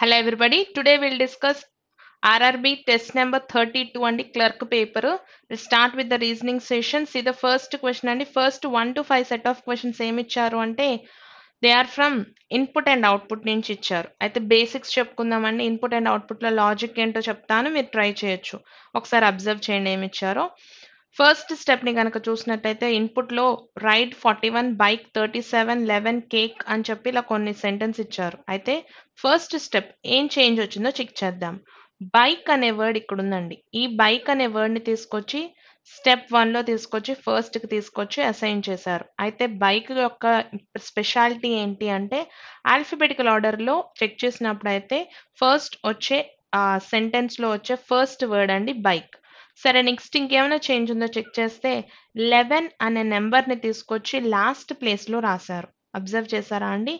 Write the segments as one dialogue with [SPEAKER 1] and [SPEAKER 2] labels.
[SPEAKER 1] Hello everybody today will discuss RRB test number thirty two అండి clerk paper start with the reasoning sessions ఇది first question అండి first one to five set of questions ఏమి ఇచ్చారు అంటే they are from input and output నుంచి ఇచ్చారు అయితే basics చెప్పుకుందామండి ఇన్పుట్ అండ్ అవుట్పుట్లో లాజిక్ ఏంటో చెప్తాను మీరు ట్రై చేయొచ్చు ఒకసారి అబ్జర్వ్ చేయండి ఏమి ఇచ్చారో ఫస్ట్ స్టెప్ని కనుక చూసినట్టయితే ఇన్పుట్లో ride forty one bike thirty seven eleven cake అని చెప్పి ఇలా కొన్ని సెంటెన్స్ ఇచ్చారు అయితే ఫస్ట్ స్టెప్ ఏం చేంజ్ వచ్చిందో చెక్ చేద్దాం బైక్ అనే వర్డ్ ఇక్కడ ఉందండి ఈ బైక్ అనే వర్డ్ని తీసుకొచ్చి స్టెప్ వన్లో తీసుకొచ్చి ఫస్ట్కి తీసుకొచ్చి అసైన్ చేశారు అయితే బైక్ యొక్క స్పెషాలిటీ ఏంటి అంటే ఆల్ఫబెటికల్ ఆర్డర్లో చెక్ చేసినప్పుడు అయితే ఫస్ట్ వచ్చే సెంటెన్స్లో వచ్చే ఫస్ట్ వర్డ్ అండి బైక్ సరే నెక్స్ట్ ఇంకేమైనా చేంజ్ ఉందో చెక్ చేస్తే లెవెన్ అనే నెంబర్ని తీసుకొచ్చి లాస్ట్ ప్లేస్లో రాశారు అబ్జర్వ్ చేశారా అండి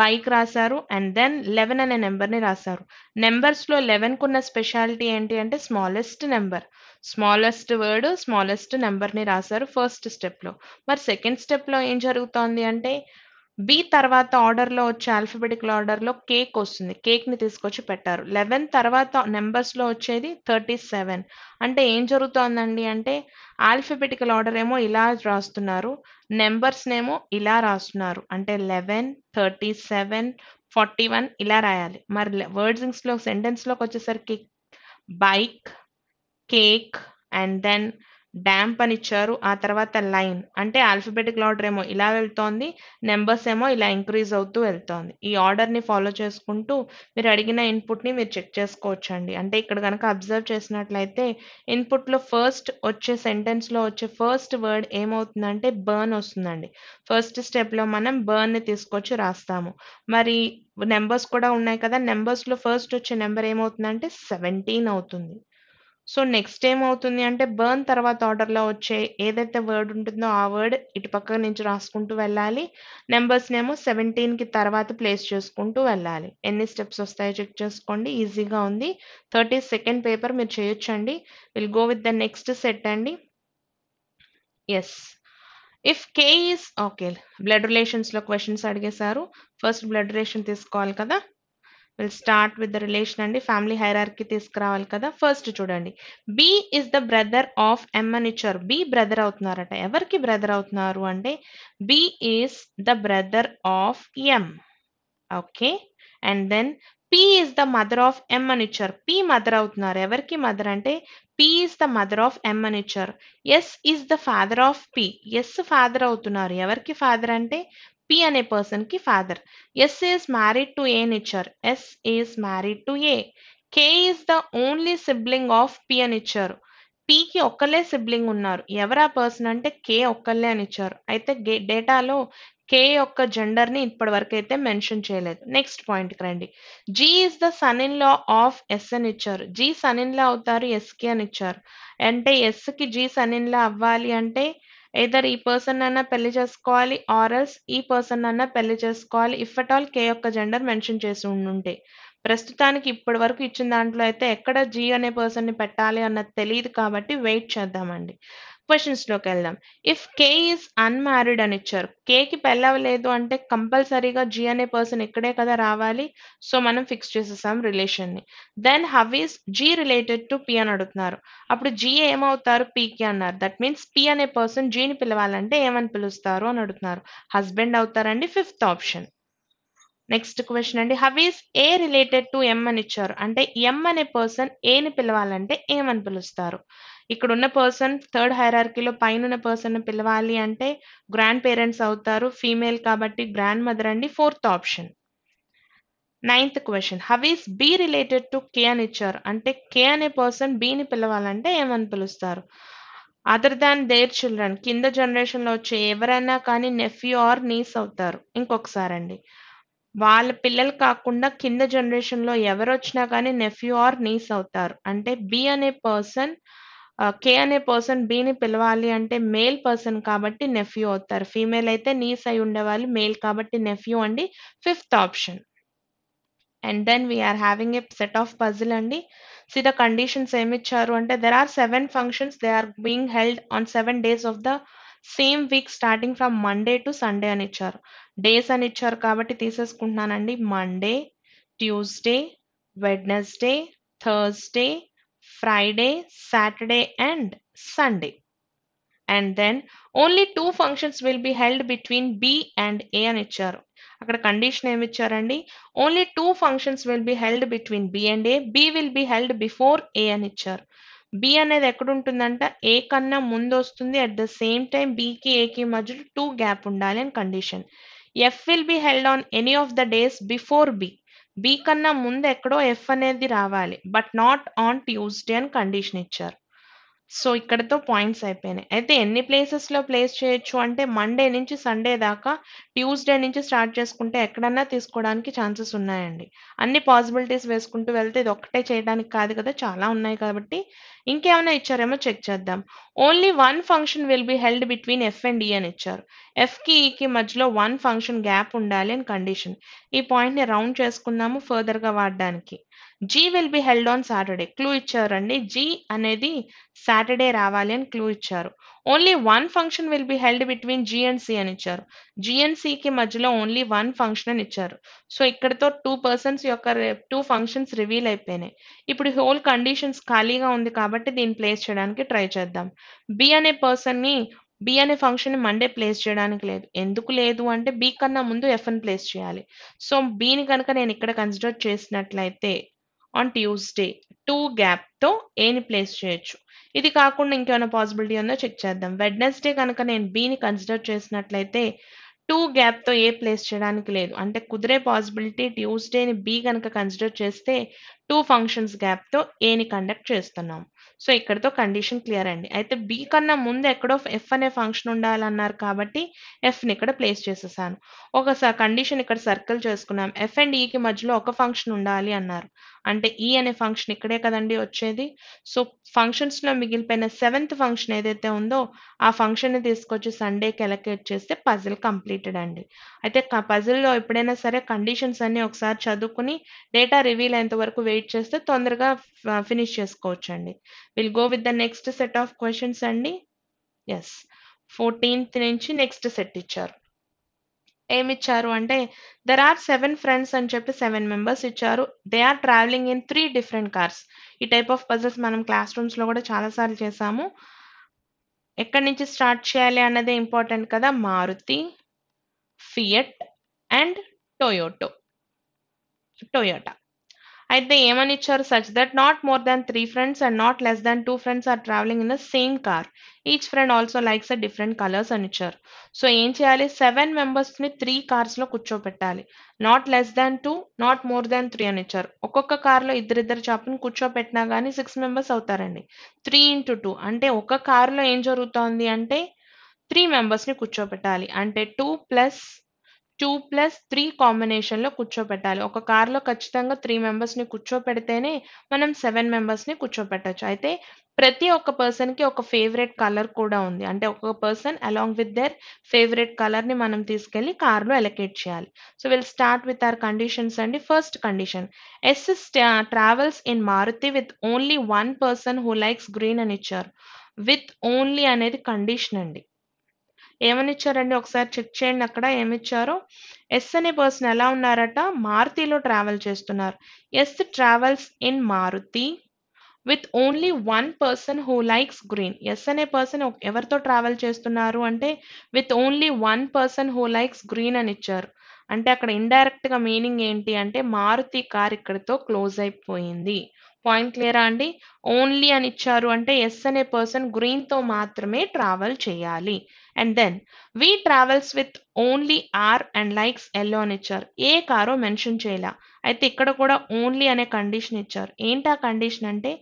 [SPEAKER 1] బైక్ రాశారు అండ్ దెన్ లెవెన్ అనే నెంబర్ని రాశారు నెంబర్స్లో లెవెన్కు ఉన్న స్పెషాలిటీ ఏంటి అంటే smallest number smallest word smallest నెంబర్ని రాశారు ఫస్ట్ స్టెప్లో మరి సెకండ్ స్టెప్లో ఏం జరుగుతోంది అంటే బి తర్వాత ఆర్డర్లో వచ్చే ఆల్ఫబెటికల్ ఆర్డర్లో కేక్ వస్తుంది కేక్ని తీసుకొచ్చి పెట్టారు లెవెన్ తర్వాత నెంబర్స్లో వచ్చేది థర్టీ సెవెన్ అంటే ఏం జరుగుతోందండి అంటే ఆల్ఫబెటికల్ ఆర్డర్ ఏమో ఇలా రాస్తున్నారు నెంబర్స్నేమో ఇలా రాస్తున్నారు అంటే eleven thirty seven forty one ఇలా రాయాలి మరి వర్డ్స్లో సెంటెన్స్లోకి వచ్చేసరికి bike cake and then damp అని ఇచ్చారు ఆ తర్వాత లైన్ అంటే ఆల్ఫబెటిక్ ఆర్డర్ ఏమో ఇలా వెళ్తోంది నెంబర్స్ ఏమో ఇలా ఇంక్రీజ్ అవుతూ వెళ్తోంది ఈ ఆర్డర్ని ఫాలో చేసుకుంటూ మీరు అడిగిన ఇన్పుట్ని మీరు చెక్ చేసుకోవచ్చండి అంటే ఇక్కడ కనుక అబ్జర్వ్ చేసినట్లయితే ఇన్పుట్లో ఫస్ట్ వచ్చే సెంటెన్స్లో వచ్చే ఫస్ట్ వర్డ్ ఏమవుతుందంటే బర్న్ వస్తుందండి ఫస్ట్ స్టెప్లో మనం బర్న్ని తీసుకొచ్చి రాస్తాము మరి నెంబర్స్ కూడా ఉన్నాయి కదా నెంబర్స్లో ఫస్ట్ వచ్చే నెంబర్ ఏమవుతుందంటే సెవెంటీన్ అవుతుంది సో నెక్స్ట్ ఏమవుతుంది అంటే బర్న్ తర్వాత ఆర్డర్లో వచ్చే ఏదైతే వర్డ్ ఉంటుందో ఆ వర్డ్ ఇటు పక్క నుంచి రాసుకుంటూ వెళ్ళాలి నెంబర్స్నేమో సెవెంటీన్కి తర్వాత ప్లేస్ చేసుకుంటూ వెళ్ళాలి ఎన్ని స్టెప్స్ వస్తాయో చెక్ చేసుకోండి ఈజీగా ఉంది థర్టీ సెకండ్ పేపర్ మీరు చేయొచ్చండి will go with the next set అండి S if K is okay blood రిలేషన్స్లో క్వశ్చన్స్ అడిగేశారు ఫస్ట్ బ్లడ్ రిలేషన్ తీసుకోవాలి కదా will start with the relation అండి ఫ్యామిలీ హైరార్కి తీసుకురావాలి కదా ఫస్ట్ చూడండి B is the brother of M అని ఇచ్చారు బి బ్రదర్ అవుతున్నారట ఎవరికి బ్రదర్ అవుతున్నారు అంటే B is the brother of M okay and then P is the mother of M అని ఇచ్చారు పి మదర్ అవుతున్నారు ఎవరికి మదర్ అంటే P is the mother of M అని ఇచ్చారు S is the father of P S father అవుతున్నారు ఎవరికి father అంటే పి అనే పర్సన్ కి father S is married to A ఇచ్చారు S is married to A K is the only sibling of P అని ఇచ్చారు పికి ఒక్కలే సిబ్లింగ్ ఉన్నారు ఎవరా పర్సన్ అంటే కే ఒక్కలే అని ఇచ్చారు అయితే డేటాలో కే యొక్క జెండర్ ని ఇప్పటి వరకు అయితే మెన్షన్ చేయలేదు నెక్స్ట్ పాయింట్ కి రండి G is the son in law of S అని ఇచ్చారు జీ సన్ ఇన్ లా అవుతారు ఎస్ కి అని ఇచ్చారు అంటే ఎస్ కి జీ సన్ ఇన్ లా అవ్వాలి అంటే ఎయిదర్ ఈ పర్సన్ అన్న పెళ్లి చేసుకోవాలి ఆర్ఎస్ ఈ పర్సన్ అన్న పెళ్లి చేసుకోవాలి ఇఫ్ అట్ ఆల్ కే యొక్క జెండర్ మెన్షన్ చేసి ఉండుంటే ప్రస్తుతానికి ఇప్పటి వరకు ఇచ్చిన దాంట్లో అయితే ఎక్కడ జీ అనే పర్సన్ని పెట్టాలి అన్నది తెలియదు కాబట్టి వెయిట్ చేద్దామండి క్వశ్చన్స్ లోకి వెళ్దాం ఇఫ్ కే ఈస్ అన్మ్యారీడ్ అని ఇచ్చారు కేకి పెళ్ళవలేదు అంటే కంపల్సరీగా జి అనే పర్సన్ ఇక్కడే కదా రావాలి సో మనం ఫిక్స్ చేసేసాం రిలేషన్ని then how is G related to P అని అడుగుతున్నారు అప్పుడు జీ ఏమవుతారు పీకి అన్నారు దట్ మీన్స్ పి అనే పర్సన్ జీని పిలవాలంటే ఏమని పిలుస్తారు అని అడుగుతున్నారు హస్బెండ్ అవుతారండి ఫిఫ్త్ ఆప్షన్ నెక్స్ట్ క్వశ్చన్ అండి how is A related to M అని ఇచ్చారు అంటే ఎం అనే పర్సన్ ఏని పిలవాలంటే ఏమని పిలుస్తారు ఇక్కడ ఉన్న పర్సన్ థర్డ్ హైరార్కీలో పైన ఉన్న పర్సన్ పిలవాలి అంటే గ్రాండ్ పేరెంట్స్ అవుతారు ఫీమేల్ కాబట్టి గ్రాండ్ మదర్ అండి fourth option ninth question how is B related to K అని ఇచ్చారు అంటే కే అనే పర్సన్ బీని పిలవాలంటే ఏమని పిలుస్తారు అదర్ దాన్ దేర్ చిల్డ్రన్ కింద జనరేషన్లో వచ్చే ఎవరైనా కానీ నెఫ్యూ ఆర్ నీస్ అవుతారు ఇంకొకసారి అండి వాళ్ళ పిల్లలు కాకుండా కింద జనరేషన్లో ఎవరు వచ్చినా కానీ నెఫ్యూ ఆర్ నీస్ అవుతారు అంటే బి అనే పర్సన్ కే అనే పర్సన్ బీని పిలవాలి అంటే మేల్ పర్సన్ కాబట్టి నెఫ్యూ అవుతారు ఫీమేల్ అయితే నీస్ అయి ఉండేవాళ్ళు మేల్ కాబట్టి నెఫ్యూ అండి fifth option and then we are having a set of puzzle అండి సీ ద కండిషన్స్ ఏమిచ్చారు అంటే there are seven functions they are being held on seven days of the same week starting from Monday to Sunday అని ఇచ్చారు days అని ఇచ్చారు కాబట్టి తీసేసుకుంటున్నానండి Monday Tuesday Wednesday Thursday Friday Saturday and Sunday and then only two functions will be held between B and A and HR. అక్కడ condition ఏమి ఇచ్చారండి only two functions will be held between B and A B will be held before A అని ఇచ్చారు B అనేది ఎక్కడుంటుందంట ఏ కన్నా ముందు వస్తుంది at the same time బీకి ఏకి మధ్యలో టూ గ్యాప్ ఉండాలి అని condition F will be held on any of the days before B B కన్నా ముందు ఎక్కడో ఎఫ్ అనేది రావాలి బట్ నాట్ ఆన్ ట్యూస్డే అని కండిషన్ ఇచ్చారు సో ఇక్కడతో పాయింట్స్ అయిపోయినాయి అయితే ఎన్ని ప్లేసెస్లో ప్లేస్ చేయొచ్చు అంటే మండే నుంచి సండే దాకా ట్యూస్డే నుంచి స్టార్ట్ చేసుకుంటే ఎక్కడన్నా తీసుకోవడానికి ఛాన్సెస్ ఉన్నాయండి అన్ని పాసిబిలిటీస్ వేసుకుంటూ వెళ్తే ఇది ఒక్కటే చేయడానికి కాదు కదా చాలా ఉన్నాయి కాబట్టి ఇంకేమైనా ఇచ్చారేమో చెక్ చేద్దాం only one function will be held between F and E అని ఇచ్చారు ఎఫ్కి ఈకి e మధ్యలో వన్ ఫంక్షన్ గ్యాప్ ఉండాలి అని కండిషన్ ఈ పాయింట్ని రౌండ్ చేసుకుందాము ఫర్దర్గా వాడడానికి G will be held on Saturday clue ఇచ్చారండి జీ అనేది సాటర్డే రావాలి అని క్లూ ఇచ్చారు only one function will be held between G and C అని ఇచ్చారు జీ అండ్ మధ్యలో ఓన్లీ వన్ ఫంక్షన్ అని ఇచ్చారు సో ఇక్కడతో టూ పర్సన్స్ యొక్క టూ ఫంక్షన్స్ రివీల్ అయిపోయినాయి ఇప్పుడు హోల్ కండిషన్స్ ఖాళీగా ఉంది కాబట్టి దీన్ని ప్లేస్ చేయడానికి ట్రై చేద్దాం బి అనే పర్సన్ని బి అనే ఫంక్షన్ని మండే ప్లేస్ చేయడానికి లేదు ఎందుకు లేదు అంటే బి కన్నా ముందు ఎఫ్ఎన్ ప్లేస్ చేయాలి సో బీని కనుక నేను ఇక్కడ కన్సిడర్ చేసినట్లయితే ఆన్ ట్యూస్డే టూ గ్యాప్తో ఏని ప్లేస్ చేయొచ్చు ఇది కాకుండా ఇంకేమైనా పాసిబిలిటీ ఉందో చెక్ చేద్దాం వెడ్నెస్డే కనుక నేను బీని కన్సిడర్ చేసినట్లయితే టూ గ్యాప్తో ఏ ప్లేస్ చేయడానికి లేదు అంటే కుదిరే పాసిబిలిటీ ట్యూస్డేని బీ కనుక కన్సిడర్ చేస్తే టూ ఫంక్షన్స్ గ్యాప్తో ఏని కండక్ట్ చేస్తున్నాం సో ఇక్కడతో కండిషన్ క్లియర్ అండి అయితే బి కన్నా ముందు ఎక్కడో ఎఫ్ అనే ఫంక్షన్ ఉండాలన్నారు కాబట్టి ఎఫ్ని ఇక్కడ ప్లేస్ చేసేసాను ఒక కండిషన్ ఇక్కడ సర్కిల్ చేసుకున్నాం ఎఫ్ అండ్ ఈకి మధ్యలో ఒక ఫంక్షన్ ఉండాలి అన్నారు అంటే ఈ e అనే ఫంక్షన్ ఇక్కడే కదండి వచ్చేది సో ఫంక్షన్స్లో మిగిలిపోయిన సెవెంత్ ఫంక్షన్ ఏదైతే ఉందో ఆ ఫంక్షన్ని తీసుకొచ్చి సండే కెలకేట్ చేస్తే పజిల్ కంప్లీటెడ్ అండి అయితే పజిల్లో ఎప్పుడైనా సరే కండిషన్స్ అన్నీ ఒకసారి చదువుకుని డేటా రివీల్ అయ్యేంత వరకు వెయిట్ చేస్తే తొందరగా ఫినిష్ చేసుకోవచ్చు అండి will go with the next set of questions అండి ఎస్ ఫోర్టీన్త్ నుంచి నెక్స్ట్ సెట్ ఇచ్చారు ఏమిచ్చారు అంటే దెర్ ఆర్ సెవెన్ ఫ్రెండ్స్ అని చెప్పి సెవెన్ మెంబర్స్ ఇచ్చారు they are travelling in three different cars ఈ టైప్ ఆఫ్ పజల్స్ మనం క్లాస్ రూమ్స్లో కూడా చాలాసార్లు చేసాము ఎక్కడి నుంచి స్టార్ట్ చేయాలి అన్నదే ఇంపార్టెంట్ కదా Maruti Fiat and Toyota Toyota అయితే ఏమని ఇచ్చారు such that not more than three friends and not less than two friends are travelling in the same car each friend also likes a different colours అని ఇచ్చారు so ఏం చేయాలి seven మెంబర్స్ని three కార్స్లో కూర్చోపెట్టాలి not less than two not more than three అని ఇచ్చారు ఒక్కొక్క కార్లో ఇద్దరిద్దరు చాపుని కూర్చోపెట్టినా కానీ సిక్స్ మెంబర్స్ అవుతారండి త్రీ ఇంటూ టూ అంటే ఒక కారులో ఏం జరుగుతోంది అంటే త్రీ మెంబర్స్ని కూర్చోపెట్టాలి అంటే two plus two plus three కాంబినేషన్లో కూర్చోపెట్టాలి ఒక కార్లో ఖచ్చితంగా త్రీ మెంబర్స్ని కూర్చోపెడితేనే మనం సెవెన్ మెంబర్స్ని కూర్చోపెట్టచ్చు అయితే ప్రతి ఒక్క పర్సన్కి ఒక ఫేవరెట్ కలర్ కూడా ఉంది అంటే ఒక person along with their favourite కలర్ని మనం తీసుకెళ్ళి కార్లో ఎలకేట్ చేయాలి so will start with our conditions అండి first condition S travels in Maruti with only one person who likes green అని ఇచ్చారు విత్ ఓన్లీ అనేది కండిషన్ అండి ఏమని ఇచ్చారండి ఒకసారి చెక్ చేయండి అక్కడ ఏమిచ్చారో ఎస్ అనే పర్సన్ ఎలా ఉన్నారట మారుతిలో ట్రావెల్ చేస్తున్నారు S travels in Maruti with only one person who likes green S అనే పర్సన్ ఎవరితో ట్రావెల్ చేస్తున్నారు అంటే with only one person who likes green అని ఇచ్చారు అంటే అక్కడ ఇండైరెక్ట్గా మీనింగ్ ఏంటి అంటే మారుతి కార్ ఇక్కడితో క్లోజ్ అయిపోయింది పాయింట్ క్లియరా అండి ఓన్లీ అని ఇచ్చారు అంటే ఎస్ అనే పర్సన్ గ్రీన్తో మాత్రమే ట్రావెల్ చేయాలి and then V travels with only R and likes yellow అని ఇచ్చారు ఏ కారో మెన్షన్ చేయలే అయితే ఇక్కడ కూడా ఓన్లీ అనే కండిషన్ ఇచ్చారు ఏంటి ఆ కండిషన్ అంటే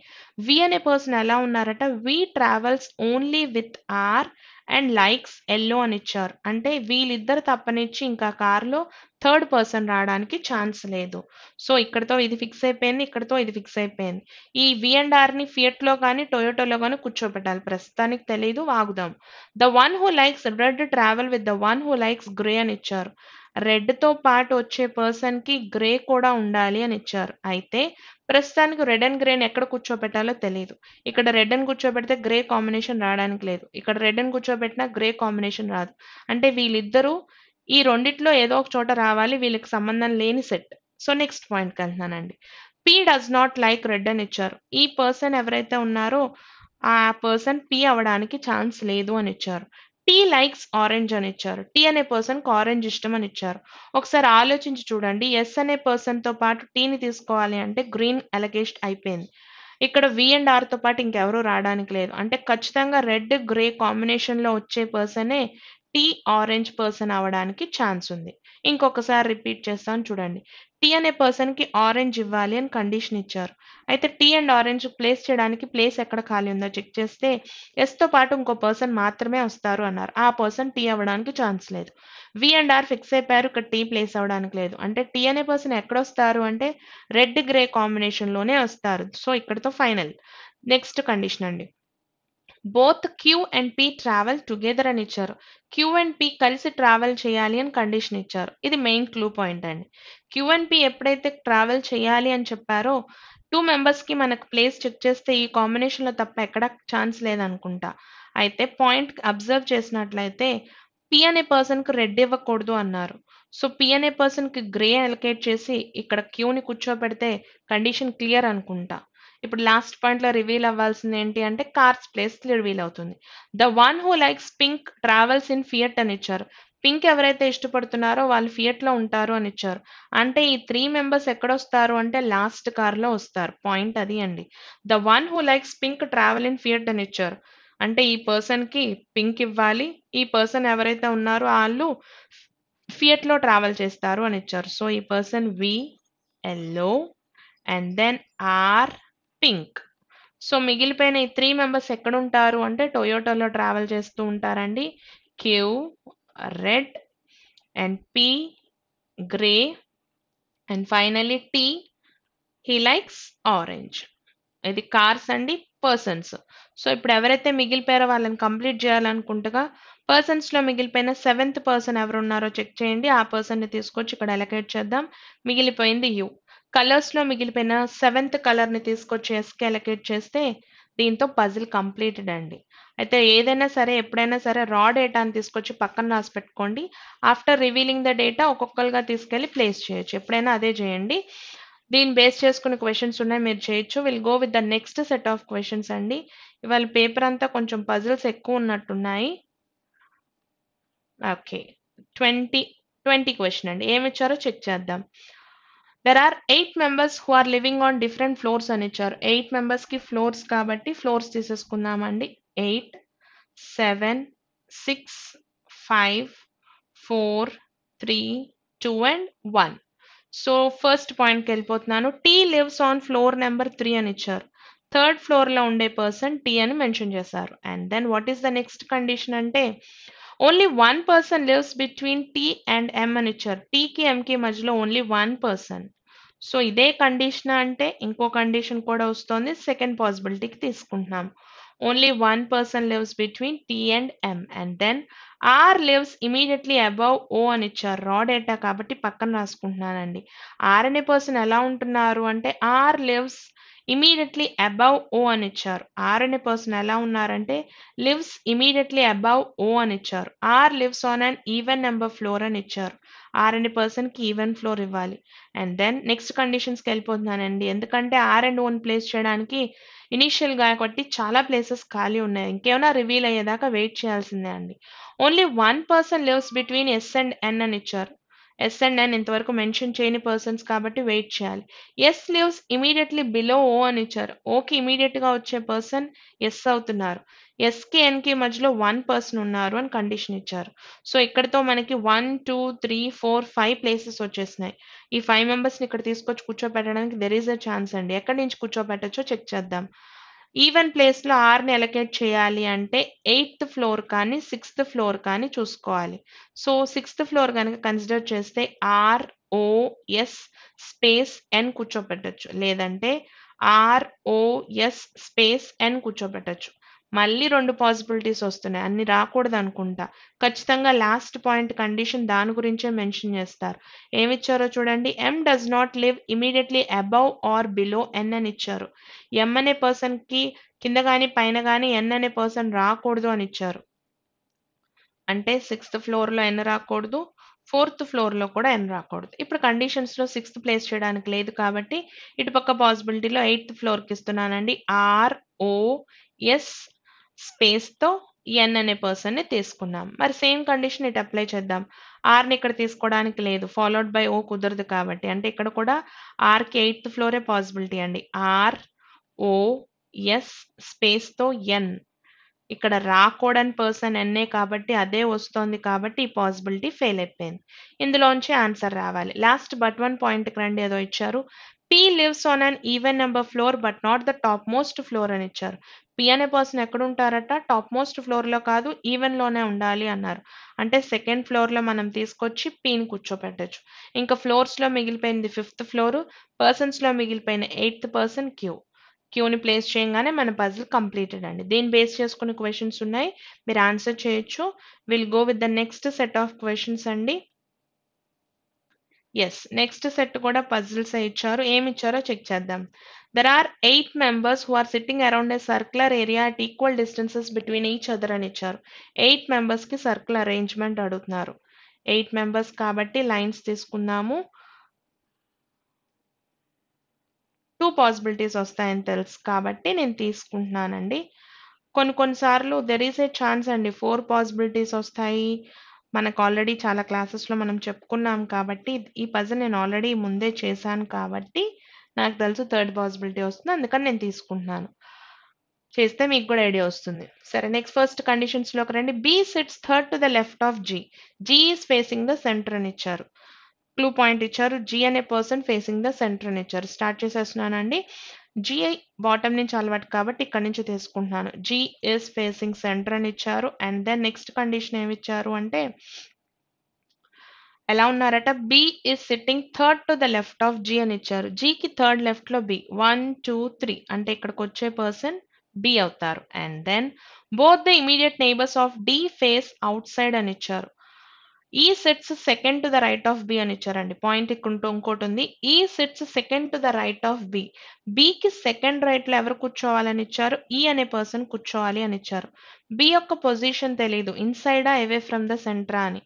[SPEAKER 1] వి అనే పర్సన్ ఎలా ఉన్నారట V travels only with R and likes yellow అని ఇచ్చారు అంటే వీళ్ళిద్దరు తప్పనిచ్చి ఇంకా కార్లో థర్డ్ పర్సన్ రావడానికి ఛాన్స్ లేదు సో ఇక్కడతో ఇది ఫిక్స్ అయిపోయింది ఇక్కడతో ఇది ఫిక్స్ అయిపోయింది ఈ వి అండ్ ఫియట్ ఫియట్లో కానీ టొయోటోలో కానీ కూర్చోబెట్టాలి ప్రస్తుతానికి తెలియదు వాగుదాం the one who likes red travel with the one who likes grey అని ఇచ్చారు రెడ్ తో పాటు వచ్చే పర్సన్ కి గ్రే కూడా ఉండాలి అని ఇచ్చారు అయితే ప్రస్తుతానికి రెడ్ అండ్ గ్రేని ఎక్కడ కూర్చోబెట్టాలో తెలియదు ఇక్కడ రెడ్ అని కూర్చోబెడితే గ్రే కాంబినేషన్ రావడానికి లేదు ఇక్కడ రెడ్ అని కూర్చోబెట్టినా గ్రే కాంబినేషన్ రాదు అంటే వీళ్ళిద్దరూ ఈ రెండిట్లో ఏదో ఒక చోట రావాలి వీళ్ళకి సంబంధం లేని సెట్ సో నెక్స్ట్ పాయింట్కి వెళ్తున్నానండి P does not like red అని ఇచ్చారు ఈ పర్సన్ ఎవరైతే ఉన్నారో ఆ పర్సన్ పీ అవ్వడానికి ఛాన్స్ లేదు అని ఇచ్చారు టీ లైక్స్ ఆరెంజ్ అని ఇచ్చారు టీ అనే పర్సన్కి ఆరెంజ్ ఇష్టం అని ఇచ్చారు ఒకసారి ఆలోచించి చూడండి ఎస్ అనే పర్సన్తో పాటు టీని తీసుకోవాలి అంటే గ్రీన్ ఎలగేస్ట్ అయిపోయింది ఇక్కడ వి అండ్ ఆర్తో పాటు ఇంకెవరూ రావడానికి లేదు అంటే ఖచ్చితంగా రెడ్ గ్రే కాంబినేషన్లో వచ్చే పర్సనే టీ ఆరెంజ్ పర్సన్ అవడానికి ఛాన్స్ ఉంది ఇంకొకసారి రిపీట్ చేస్తాను చూడండి టీ అనే పర్సన్కి ఆరెంజ్ ఇవ్వాలి అని కండిషన్ ఇచ్చారు అయితే టీ అండ్ ఆరెంజ్ ప్లేస్ చేయడానికి ప్లేస్ ఎక్కడ ఖాళీ ఉందో చెక్ చేస్తే ఎస్తో పాటు ఇంకో పర్సన్ మాత్రమే వస్తారు అన్నారు ఆ పర్సన్ టీ అవ్వడానికి ఛాన్స్ లేదు వి అండ్ ఆర్ ఫిక్స్ అయిపోయారు ఇక్కడ టీ ప్లేస్ అవ్వడానికి లేదు అంటే టీ అనే పర్సన్ ఎక్కడ వస్తారు అంటే రెడ్ గ్రే కాంబినేషన్లోనే వస్తారు సో ఇక్కడితో ఫైనల్ నెక్స్ట్ కండిషన్ అండి both Q and P travel together అని ఇచ్చారు క్యూ అండ్ పి కలిసి ట్రావెల్ చేయాలి అని కండిషన్ ఇచ్చారు ఇది మెయిన్ క్లూ పాయింట్ అండి క్యూ అండ్ పి ఎప్పుడైతే ట్రావెల్ చేయాలి అని చెప్పారో టూ మెంబర్స్కి మనకు ప్లేస్ చెక్ చేస్తే ఈ కాంబినేషన్లో తప్ప ఎక్కడ ఛాన్స్ లేదనుకుంటా అయితే పాయింట్ అబ్జర్వ్ చేసినట్లయితే పి అనే పర్సన్కి రెడ్ ఇవ్వకూడదు అన్నారు సో పి అనే పర్సన్కి గ్రే అలొకేట్ చేసి ఇక్కడ క్యూని కూర్చోబెడితే కండిషన్ క్లియర్ అనుకుంటా ఇప్పుడు లాస్ట్ పాయింట్లో రివీల్ అవ్వాల్సింది ఏంటి అంటే కార్స్ ప్లేస్ రివీల్ అవుతుంది the one who likes pink travels in Fiat అని ఇచ్చారు పింక్ ఎవరైతే ఇష్టపడుతున్నారో వాళ్ళు ఫియట్లో ఉంటారు అని ఇచ్చారు అంటే ఈ త్రీ మెంబర్స్ ఎక్కడొస్తారు అంటే లాస్ట్ కార్లో వస్తారు పాయింట్ అది అండి the one who likes pink travel in Fiat అని ఇచ్చారు అంటే ఈ పర్సన్కి పింక్ ఇవ్వాలి ఈ పర్సన్ ఎవరైతే ఉన్నారో వాళ్ళు ఫియట్లో ట్రావెల్ చేస్తారు అని ఇచ్చారు సో ఈ person V yellow and then R pink so మిగిలిపోయిన ఈ త్రీ మెంబర్స్ ఎక్కడుంటారు అంటే టొయోటోలో ట్రావెల్ చేస్తూ ఉంటారండి Q red and P grey and finally T he likes orange ఇది కార్స్ అండి పర్సన్స్ సో ఇప్పుడు ఎవరైతే మిగిలిపోయారో వాళ్ళని కంప్లీట్ చేయాలనుకుంటగా పర్సన్స్లో మిగిలిపోయిన సెవెంత్ పర్సన్ ఎవరు ఉన్నారో చెక్ చేయండి ఆ పర్సన్ని తీసుకొచ్చి ఇక్కడ ఎలకేట్ చేద్దాం మిగిలిపోయింది యూ కలర్స్లో మిగిలిపోయిన సెవెంత్ కలర్ని తీసుకొచ్చి ఎస్కే అలొకేట్ చేస్తే దీంతో పజిల్ కంప్లీటెడ్ అండి అయితే ఏదైనా సరే ఎప్పుడైనా సరే రా అని తీసుకొచ్చి పక్కన రాసి పెట్టుకోండి ఆఫ్టర్ రివీలింగ్ ద డేటా ఒక్కొక్కరుగా తీసుకెళ్ళి ప్లేస్ చేయొచ్చు ఎప్పుడైనా అదే చేయండి దీన్ని బేస్ చేసుకునే క్వశ్చన్స్ ఉన్నాయి మీరు చేయొచ్చు will go with the next set of questions అండి ఇవాళ పేపర్ అంతా కొంచెం పజిల్స్ ఎక్కువ ఉన్నట్టున్నాయి ఓకే ట్వంటీ ట్వంటీ క్వశ్చన్ అండి ఏమి ఇచ్చారో చెక్ చేద్దాం there are eight members who are living on different floors అని ఇచ్చారు ఎయిట్ మెంబర్స్ కి ఫ్లోర్స్ కాబట్టి ఫ్లోర్స్ తీసేసుకుందామండి eight seven six five four three two and one so first పాయింట్కి వెళ్ళిపోతున్నాను T lives on floor number three అని ఇచ్చారు third ఫ్లోర్లో ఉండే పర్సన్ టీ అని మెన్షన్ చేశారు and then what is the next condition అంటే only one person lives between T and M అని ఇచ్చారు టీకి ఎంకి మధ్యలో ఓన్లీ వన్ పర్సన్ సో ఇదే కండిషన్ అంటే ఇంకో కండిషన్ కూడా వస్తుంది సెకండ్ పాసిబిలిటీకి తీసుకుంటున్నాం only one person lives between T and M and then R lives immediately above O అని ఇచ్చారు రా డేటా కాబట్టి పక్కన రాసుకుంటున్నానండి ఆర్ అనే పర్సన్ ఎలా ఉంటున్నారు అంటే R lives immediately above O అని ఇచ్చారు ఆర్ అనే పర్సన్ ఎలా ఉన్నారంటే లివ్స్ ఇమీడియట్లీ అబౌవ్ ఓ అని ఇచ్చారు R lives on and even number floor అని ఇచ్చారు ఆర్ అనే పర్సన్కి ఈవెన్ ఫ్లోర్ ఇవ్వాలి అండ్ దెన్ నెక్స్ట్ కండిషన్స్కి వెళ్ళిపోతున్నానండి ఎందుకంటే ఆర్ అండ్ ఓన్ ప్లేస్ చేయడానికి ఇనీషియల్గా కొట్టి చాలా ప్లేసెస్ ఖాళీ ఉన్నాయి ఇంకేమైనా రివీల్ అయ్యేదాకా వెయిట్ చేయాల్సిందే అండి only one person lives between S and N అని ఇచ్చారు ఎస్ అండ్ ఎన్ ఇంతవరకు మెన్షన్ చేయని పర్సన్స్ కాబట్టి వెయిట్ చేయాలి S lives immediately below O అని ఇచ్చారు ఓకి ఇమీడియట్గా వచ్చే పర్సన్ ఎస్ అవుతున్నారు ఎస్కి ఎన్కి మధ్యలో వన్ పర్సన్ ఉన్నారు అని కండిషన్ ఇచ్చారు సో ఇక్కడతో మనకి one two three four five places వచ్చేసినాయి ఈ ఫైవ్ మెంబర్స్ని ఇక్కడ తీసుకొచ్చి కూర్చోపెట్టడానికి దెర్ ఈజ్ అ ఛాన్స్ అండి ఎక్కడి నుంచి కూర్చోపెట్టచ్చో చెక్ చేద్దాం ఈవెన్ ప్లేస్లో ఆర్ని ఎలకేట్ చేయాలి అంటే ఎయిత్ ఫ్లోర్ కానీ సిక్స్త్ ఫ్లోర్ కానీ చూసుకోవాలి సో సిక్స్త్ ఫ్లోర్ కనుక కన్సిడర్ చేస్తే ఆర్ ఓఎస్ స్పేస్ ఎన్ కూర్చోపెట్టచ్చు లేదంటే ఆర్ఓఎస్ స్పేస్ ఎన్ కూర్చోబెట్టచ్చు మళ్ళీ రెండు పాసిబిలిటీస్ వస్తున్నాయి అన్ని రాకూడదు అనుకుంటా ఖచ్చితంగా లాస్ట్ పాయింట్ కండిషన్ దాని గురించే మెన్షన్ చేస్తారు ఏమిచ్చారో చూడండి M does not live immediately above R below N అని ఇచ్చారు ఎం అనే పర్సన్కి కింద కానీ పైన కానీ ఎన్ అనే పర్సన్ రాకూడదు అని ఇచ్చారు అంటే సిక్స్త్ ఫ్లోర్లో ఎన్ రాకూడదు ఫోర్త్ ఫ్లోర్లో కూడా ఎన్ రాకూడదు ఇప్పుడు కండిషన్స్లో సిక్స్త్ ప్లేస్ చేయడానికి లేదు కాబట్టి ఇటుపక్క పాసిబిలిటీలో ఎయిత్ ఫ్లోర్కి ఇస్తున్నానండి ఆర్ ఓ ఎస్ స్పేస్తో ఎన్ అనే పర్సన్ని తీసుకున్నాం మరి సేమ్ కండిషన్ ఇటు అప్లై చేద్దాం ఆర్ని ఇక్కడ తీసుకోవడానికి లేదు ఫాలోడ్ బై ఓ కుదరదు కాబట్టి అంటే ఇక్కడ కూడా ఆర్కి ఎయిత్ ఫ్లోరే పాసిబిలిటీ అండి ఆర్ ఓ ఎస్ స్పేస్తో ఎన్ ఇక్కడ రాకూడని పర్సన్ ఎన్ఏ కాబట్టి అదే వస్తోంది కాబట్టి ఈ పాసిబిలిటీ ఫెయిల్ అయిపోయింది ఇందులోంచి ఆన్సర్ రావాలి లాస్ట్ బట్ వన్ పాయింట్కి రండి ఏదో ఇచ్చారు P lives on an even number floor but not the top most floor అని ఇచ్చారు పి అనే పర్సన్ ఎక్కడ ఉంటారట టాప్ మోస్ట్ ఫ్లోర్లో కాదు ఈవెన్లోనే ఉండాలి అన్నారు అంటే సెకండ్ ఫ్లోర్లో మనం తీసుకొచ్చి పీని కూర్చోపెట్టచ్చు ఇంకా ఫ్లోర్స్లో మిగిలిపోయింది ఫిఫ్త్ ఫ్లోర్ పర్సన్స్లో మిగిలిపోయిన ఎయిత్ పర్సన్ క్యూ క్యూని ప్లేస్ చేయగానే మన పజిల్ కంప్లీటెడ్ అండి దీన్ని బేస్ చేసుకునే క్వశ్చన్స్ ఉన్నాయి మీరు ఆన్సర్ చేయొచ్చు will go with the next set of questions అండి ఎస్ నెక్స్ట్ సెట్ కూడా పజిల్స్ ఇచ్చారు ఏమి ఇచ్చారో చెక్ చేద్దాం there are eight members who are sitting around a circular area at equal distances between each other అని ఇచ్చారు eight మెంబర్స్కి circle arrangement అడుగుతున్నారు ఎయిట్ మెంబర్స్ కాబట్టి లైన్స్ తీసుకున్నాము టూ పాసిబిలిటీస్ వస్తాయని తెలుసు కాబట్టి నేను తీసుకుంటున్నానండి కొన్ని కొన్నిసార్లు దెర్ ఈస్ ఏ ఛాన్స్ అండి ఫోర్ పాసిబిలిటీస్ వస్తాయి మనకు ఆల్రెడీ చాలా క్లాసెస్లో మనం చెప్పుకున్నాం కాబట్టి ఈ పజన్ నేను ఆల్రెడీ ముందే చేశాను కాబట్టి నాకు తెలుసు థర్డ్ పాసిబిలిటీ వస్తుంది అందుకని నేను తీసుకుంటున్నాను చేస్తే మీకు కూడా ఐడియా వస్తుంది సరే నెక్స్ట్ ఫస్ట్ కండిషన్స్లోకి రండి B sits third to the left of G G is facing the centre అని ఇచ్చారు క్లూ పాయింట్ ఇచ్చారు జీ అనే పర్సన్ ఫేసింగ్ ద సెంటర్ అని ఇచ్చారు స్టార్ట్ చేసేస్తున్నానండి జిఐ బాటమ్ నుంచి అలవాటు కాబట్టి ఇక్కడ నుంచి తీసుకుంటున్నాను జి ఇస్ ఫేసింగ్ సెంటర్ అని ఇచ్చారు అండ్ దెన్ నెక్స్ట్ కండిషన్ ఏమి ఇచ్చారు అంటే ఎలా ఉన్నారట B is sitting third to the left of G అని ఇచ్చారు జికి థర్డ్ లెఫ్ట్ లో బి వన్ టూ త్రీ అంటే ఇక్కడికి వచ్చే పర్సన్ బి అవుతారు and then both the immediate neighbours of D face outside అని ఇచ్చారు E sits second to the right of B అని ఇచ్చారండి పాయింట్ ఇక్కడ ఇంకోటి ఉంది E sits second to the right of B బికి సెకండ్ రైట్ లో ఎవరు కూర్చోవాలని ఇచ్చారు ఈ e అనే పర్సన్ కూర్చోవాలి అని ఇచ్చారు బి యొక్క పొజిషన్ తెలియదు ఇన్సైడా అవే ఫ్రమ్ ద సెంట్రా అని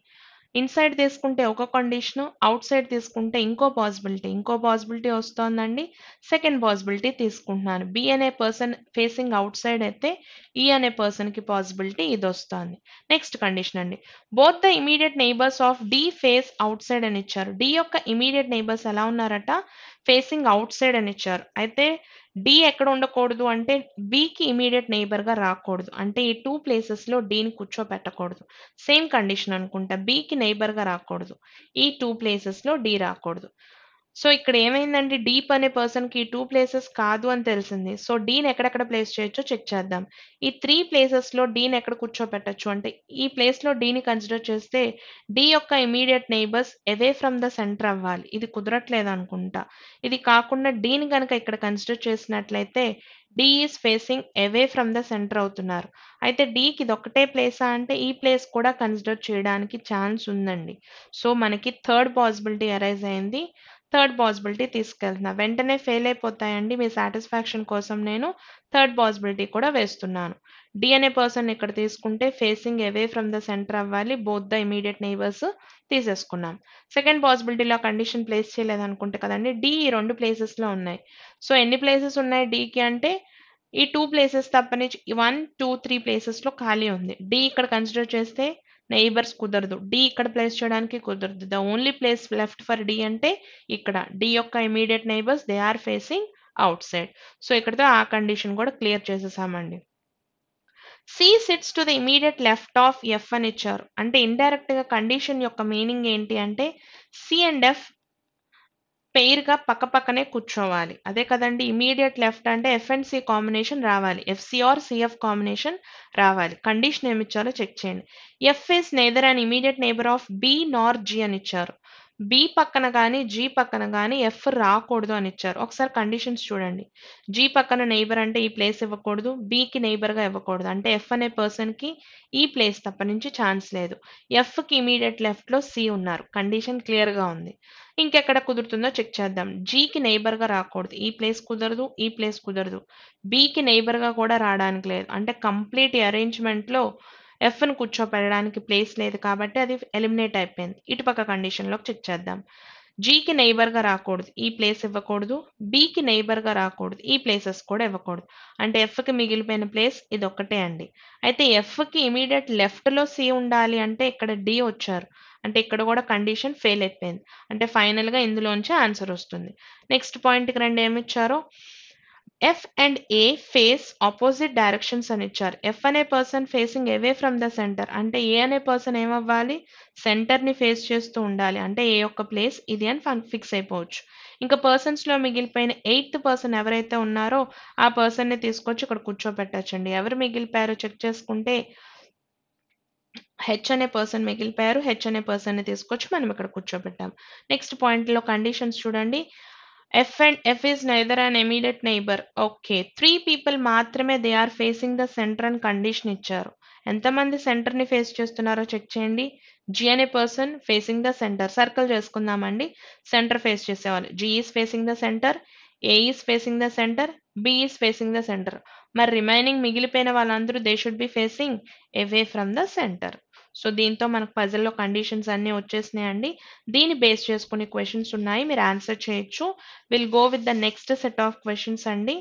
[SPEAKER 1] ఇన్సైడ్ తీసుకుంటే ఒక కండిషను అవుట్ సైడ్ తీసుకుంటే ఇంకో పాసిబిలిటీ ఇంకో పాసిబిలిటీ వస్తోందండి సెకండ్ పాసిబిలిటీ తీసుకుంటున్నాను బి అనే పర్సన్ ఫేసింగ్ అవుట్ సైడ్ అయితే ఈ e అనే పర్సన్కి పాసిబిలిటీ ఇది వస్తుంది నెక్స్ట్ కండిషన్ అండి both the immediate neighbours of D face outside అని ఇచ్చారు డి యొక్క ఇమీడియట్ నైబర్స్ ఎలా ఉన్నారట ఫేసింగ్ అవుట్ సైడ్ అని ఇచ్చారు అయితే డి ఎక్కడ ఉండకూడదు అంటే బికి ఇమీడియట్ గా రాకూడదు అంటే ఈ టూ ప్లేసెస్లో డీని కూర్చోపెట్టకూడదు సేమ్ కండిషన్ అనుకుంటా బికి గా రాకూడదు ఈ టూ ప్లేసెస్లో డి రాకూడదు సో ఇక్కడ ఏమైందంటే డీప్ అనే పర్సన్కి టూ ప్లేసెస్ కాదు అని తెలిసింది సో డీన్ ఎక్కడెక్కడ ప్లేస్ చేయొచ్చో చెక్ చేద్దాం ఈ త్రీ ప్లేసెస్లో డీన్ ఎక్కడ కూర్చోపెట్టచ్చు అంటే ఈ ప్లేస్లో డీని కన్సిడర్ చేస్తే డీ యొక్క immediate neighbours away from the centre అవ్వాలి ఇది కుదరట్లేదు అనుకుంటా ఇది కాకుండా డీని కనుక ఇక్కడ కన్సిడర్ చేసినట్లయితే D is facing away from the centre అవుతున్నారు అయితే డికి ఇది ఒకటే ప్లేసా అంటే ఈ ప్లేస్ కూడా కన్సిడర్ చేయడానికి ఛాన్స్ ఉందండి సో మనకి థర్డ్ పాసిబిలిటీ అరైజ్ అయింది థర్డ్ పాసిబిలిటీ తీసుకెళ్తున్నా వెంటనే ఫెయిల్ అయిపోతాయండి మీ సాటిస్ఫాక్షన్ కోసం నేను థర్డ్ పాసిబిలిటీ కూడా వేస్తున్నాను డిఎన్ఏ పర్సన్ ఇక్కడ తీసుకుంటే facing away from the centre అవ్వాలి బోత్ ద ఇమీడియట్ నైబర్స్ తీసేసుకున్నాం సెకండ్ పాసిబిలిటీలో కండిషన్ ప్లేస్ చేయలేదనుకుంటే కదండి డి ఈ రెండు ప్లేసెస్లో ఉన్నాయి సో ఎన్ని ప్లేసెస్ ఉన్నాయి డికి అంటే ఈ టూ ప్లేసెస్ తప్పని వన్ టూ త్రీ ప్లేసెస్లో ఖాళీ ఉంది డి ఇక్కడ కన్సిడర్ చేస్తే నైబర్స్ కుదరదు డి ఇక్కడ ప్లేస్ చేయడానికి కుదరదు the only place left for D అంటే ఇక్కడ డి యొక్క immediate neighbours they are facing outside so ఇక్కడతో ఆ కండిషన్ కూడా క్లియర్ చేసేసామండి C sits to the immediate left of F అని ఇచ్చారు అంటే ఇండైరెక్ట్గా కండిషన్ యొక్క మీనింగ్ ఏంటి అంటే సి అండ్ ఎఫ్ పెయిర్గా పక్క పక్కనే కూర్చోవాలి అదే కదండి ఇమీడియట్ లెఫ్ట్ అంటే ఎఫ్ అండ్ సి కాంబినేషన్ రావాలి ఎఫ్సి ఆర్ సిఎఫ్ కాంబినేషన్ రావాలి కండిషన్ ఏమి ఇచ్చారో చెక్ చేయండి F is neither and immediate neighbour of B nor G అని ఇచ్చారు బి పక్కన కానీ జీ పక్కన కానీ ఎఫ్ రాకూడదు అని ఇచ్చారు ఒకసారి కండిషన్స్ చూడండి జీ పక్కన నైబర్ అంటే ఈ ప్లేస్ ఇవ్వకూడదు బీకి నైబర్గా ఇవ్వకూడదు అంటే ఎఫ్ అనే పర్సన్కి ఈ ప్లేస్ తప్ప నుంచి ఛాన్స్ లేదు ఎఫ్కి ఇమీడియట్ లెఫ్ట్లో సి ఉన్నారు కండిషన్ క్లియర్గా ఉంది ఇంకెక్కడ కుదురుతుందో చెక్ చేద్దాం జీకి నైబర్గా రాకూడదు ఈ ప్లేస్ కుదరదు ఈ ప్లేస్ కుదరదు బీకి నైబర్గా కూడా రావడానికి లేదు అంటే కంప్లీట్ అరేంజ్మెంట్లో ఎఫ్ని కూర్చోపెట్టడానికి ప్లేస్ లేదు కాబట్టి అది ఎలిమినేట్ అయిపోయింది ఇటుపక్క కండిషన్లోకి చెక్ చేద్దాం జీకి నైబర్గా రాకూడదు ఈ ప్లేస్ ఇవ్వకూడదు బీకి నైబర్గా రాకూడదు ఈ ప్లేసెస్ కూడా ఇవ్వకూడదు అంటే ఎఫ్కి మిగిలిపోయిన ప్లేస్ ఇది ఒక్కటే అండి అయితే ఎఫ్కి ఇమీడియట్ లెఫ్ట్లో సి ఉండాలి అంటే ఇక్కడ డి వచ్చారు అంటే ఇక్కడ కూడా కండిషన్ ఫెయిల్ అయిపోయింది అంటే ఫైనల్గా ఇందులోంచి ఆన్సర్ వస్తుంది నెక్స్ట్ పాయింట్కి రెండు ఏమి ఇచ్చారో F and A face opposite directions అని ఇచ్చారు ఎఫ్ అనే person facing away from the centre అంటే ఏ అనే పర్సన్ ఏమవ్వాలి సెంటర్ని ఫేస్ చేస్తూ ఉండాలి అంటే ఏ యొక్క ప్లేస్ ఇది అని ఫిక్స్ అయిపోవచ్చు ఇంకా పర్సన్స్లో మిగిలిపోయిన ఎయిత్ పర్సన్ ఎవరైతే ఉన్నారో ఆ పర్సన్ని తీసుకొచ్చి ఇక్కడ కూర్చోబెట్టచ్చండి ఎవరు మిగిలిపోయారో చెక్ చేసుకుంటే హెచ్ అనే పర్సన్ మిగిలిపోయారు హెచ్ అనే పర్సన్ని తీసుకొచ్చి మనం ఇక్కడ కూర్చోబెట్టాం నెక్స్ట్ పాయింట్లో కండిషన్స్ చూడండి F and F is neither an immediate neighbor. Okay three people మాత్రమే they are facing the centre అని కండిషన్ ఇచ్చారు ఎంతమంది సెంటర్ని ఫేస్ చేస్తున్నారో చెక్ చేయండి జి అనే person facing the centre circle చేసుకుందామండి సెంటర్ ఫేస్ చేసేవాళ్ళు G is facing the centre A is facing the centre B is facing the centre మరి రిమైనింగ్ మిగిలిపోయిన వాళ్ళందరూ they should be facing away from the centre so దీంతో మనకు పజిల్లో conditions అన్నీ వచ్చేసినాయండి దీన్ని base చేసుకునే క్వశ్చన్స్ ఉన్నాయి మీరు ఆన్సర్ చేయొచ్చు will go with the next set of questions అండి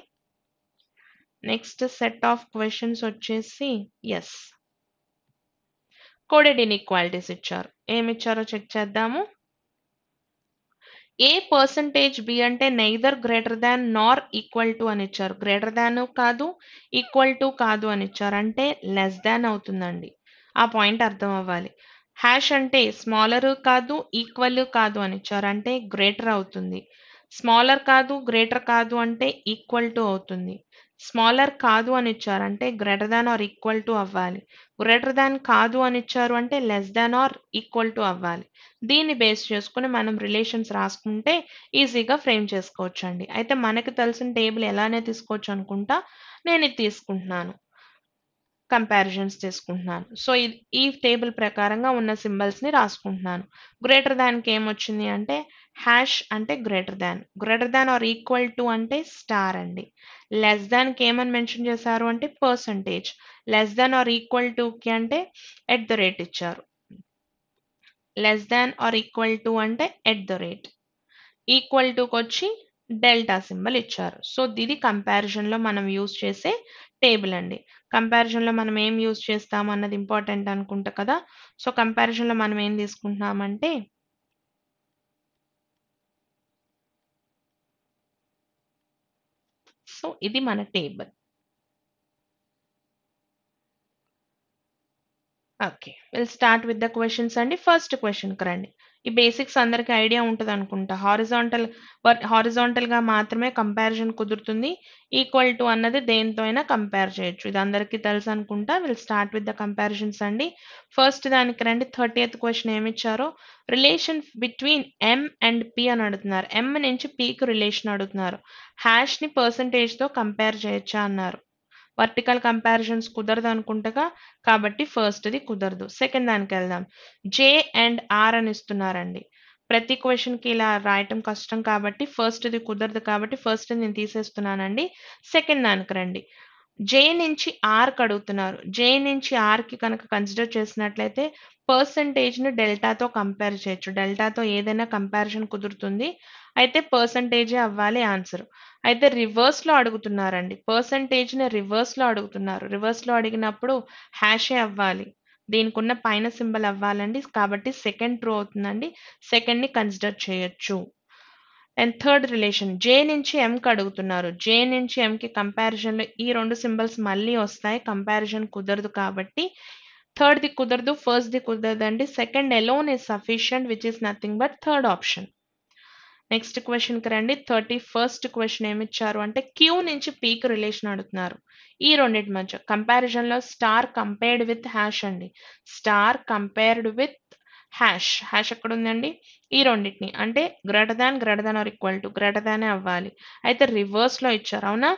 [SPEAKER 1] నెక్స్ట్ సెట్ ఆఫ్ క్వశ్చన్స్ వచ్చేసి ఎస్ కోడెడ్ ఇన్ఈక్వాలిటీస్ ఇచ్చారు ఏమి ఇచ్చారో చెక్ చేద్దాము ఏ పర్సంటేజ్ బి అంటే neither greater than nor equal to అని ఇచ్చారు గ్రేటర్ దాన్ కాదు ఈక్వల్ టు కాదు అని ఇచ్చారు అంటే లెస్ దాన్ అవుతుందండి ఆ పాయింట్ అర్థం అవ్వాలి హ్యాష్ అంటే స్మాలర్ కాదు ఈక్వల్ కాదు అని ఇచ్చారు అంటే గ్రేటర్ అవుతుంది స్మాలర్ కాదు గ్రేటర్ కాదు అంటే ఈక్వల్ టు అవుతుంది స్మాలర్ కాదు అని ఇచ్చారు అంటే greater than or equal to అవ్వాలి గ్రేటర్ దాన్ కాదు అని ఇచ్చారు అంటే less than or equal to అవ్వాలి దీన్ని బేస్ చేసుకుని మనం రిలేషన్స్ రాసుకుంటే ఈజీగా ఫ్రేమ్ చేసుకోవచ్చండి అయితే మనకి తెలిసిన టేబుల్ ఎలానే తీసుకోవచ్చు అనుకుంటా నేను ఇది తీసుకుంటున్నాను కంపారిజన్స్ చేసుకుంటున్నాను సో ఈ టేబుల్ ప్రకారంగా ఉన్న సింబల్స్ని రాసుకుంటున్నాను గ్రేటర్ దాన్కి ఏమొచ్చింది అంటే హ్యాష్ అంటే greater than greater than or equal to అంటే స్టార్ అండి లెస్ దాన్కి ఏమని మెన్షన్ చేశారు అంటే percentage less than or equal టుకి అంటే ఎట్ ద రేట్ ఇచ్చారు less than or equal to అంటే ఎట్ ద రేట్ ఈక్వల్ టుకి వచ్చి డెల్టా సింబల్ ఇచ్చారు సో ఇది కంపారిజన్లో మనం యూజ్ చేసే టేబుల్ అండి కంపారిజన్లో మనం ఏం యూజ్ చేస్తాం అన్నది ఇంపార్టెంట్ అనుకుంటా కదా సో కంపారిజన్లో మనం ఏం తీసుకుంటున్నామంటే సో ఇది మన table okay will start with the questions అండి ఫస్ట్ క్వశ్చన్కి రండి ఈ బేసిక్స్ అందరికీ ఐడియా ఉంటుంది అనుకుంటా హారిజాంటల్ హారిజాంటల్గా మాత్రమే కంపారిజన్ కుదురుతుంది ఈక్వల్ టు అన్నది దేనితో అయినా కంపేర్ చేయొచ్చు ఇది అందరికీ తెలుసు అనుకుంటా will start with the comparisons అండి ఫస్ట్ దానికి రండి థర్టీ ఎయిత్ క్వశ్చన్ ఏమిచ్చారో relation between M and P అని అడుగుతున్నారు ఎం నుంచి పికి రిలేషన్ అడుగుతున్నారు హ్యాష్ని పర్సంటేజ్తో కంపేర్ చేయొచ్చా అన్నారు వర్టికల్ కంపారిజన్స్ కుదరదు అనుకుంటగా కాబట్టి ఫస్ట్ది కుదరదు సెకండ్ దానికి వెళ్దాం జే అండ్ ఆర్ అని ఇస్తున్నారండి ప్రతి క్వశ్చన్కి ఇలా రాయటం కష్టం కాబట్టి ఫస్ట్ది కుదరదు కాబట్టి ఫస్ట్ నేను తీసేస్తున్నానండి సెకండ్ దానికి రండి జే నుంచి ఆర్కి అడుగుతున్నారు జే నుంచి ఆర్కి కనుక కన్సిడర్ చేసినట్లయితే పర్సంటేజ్ను డెల్టాతో కంపేర్ చేయొచ్చు డెల్టాతో ఏదైనా కంపారిజన్ కుదురుతుంది అయితే పర్సంటేజే అవ్వాలి ఆన్సర్ అయితే రివర్స్లో అడుగుతున్నారండి రివర్స్ రివర్స్లో అడుగుతున్నారు రివర్స్లో అడిగినప్పుడు హ్యాషే అవ్వాలి దీనికి ఉన్న పైన సింబల్ అవ్వాలండి కాబట్టి సెకండ్ ట్రూ అవుతుందండి సెకండ్ని కన్సిడర్ చేయొచ్చు అండ్ థర్డ్ రిలేషన్ జే నుంచి ఎంకి అడుగుతున్నారు జే నుంచి ఎంకి కంపారిజన్లో ఈ రెండు సింబల్స్ మళ్ళీ వస్తాయి కంపారిజన్ కుదరదు కాబట్టి థర్డ్ది కుదరదు ఫస్ట్ది అండి second alone is sufficient which is nothing but third option next క్వశ్చన్కి రండి థర్టీ ఫస్ట్ క్వశ్చన్ ఏమిచ్చారు అంటే క్యూ నుంచి పీక్ రిలేషన్ అడుగుతున్నారు ఈ రెండింటి మధ్య కంపారిజన్లో స్టార్ కంపేర్డ్ విత్ హ్యాష్ అండి star compared with hash hash ఎక్కడ ఉందండి ఈ రెండింటిని అంటే greater than greater than or equal to greater దానే అవ్వాలి అయితే రివర్స్లో ఇచ్చారు అవునా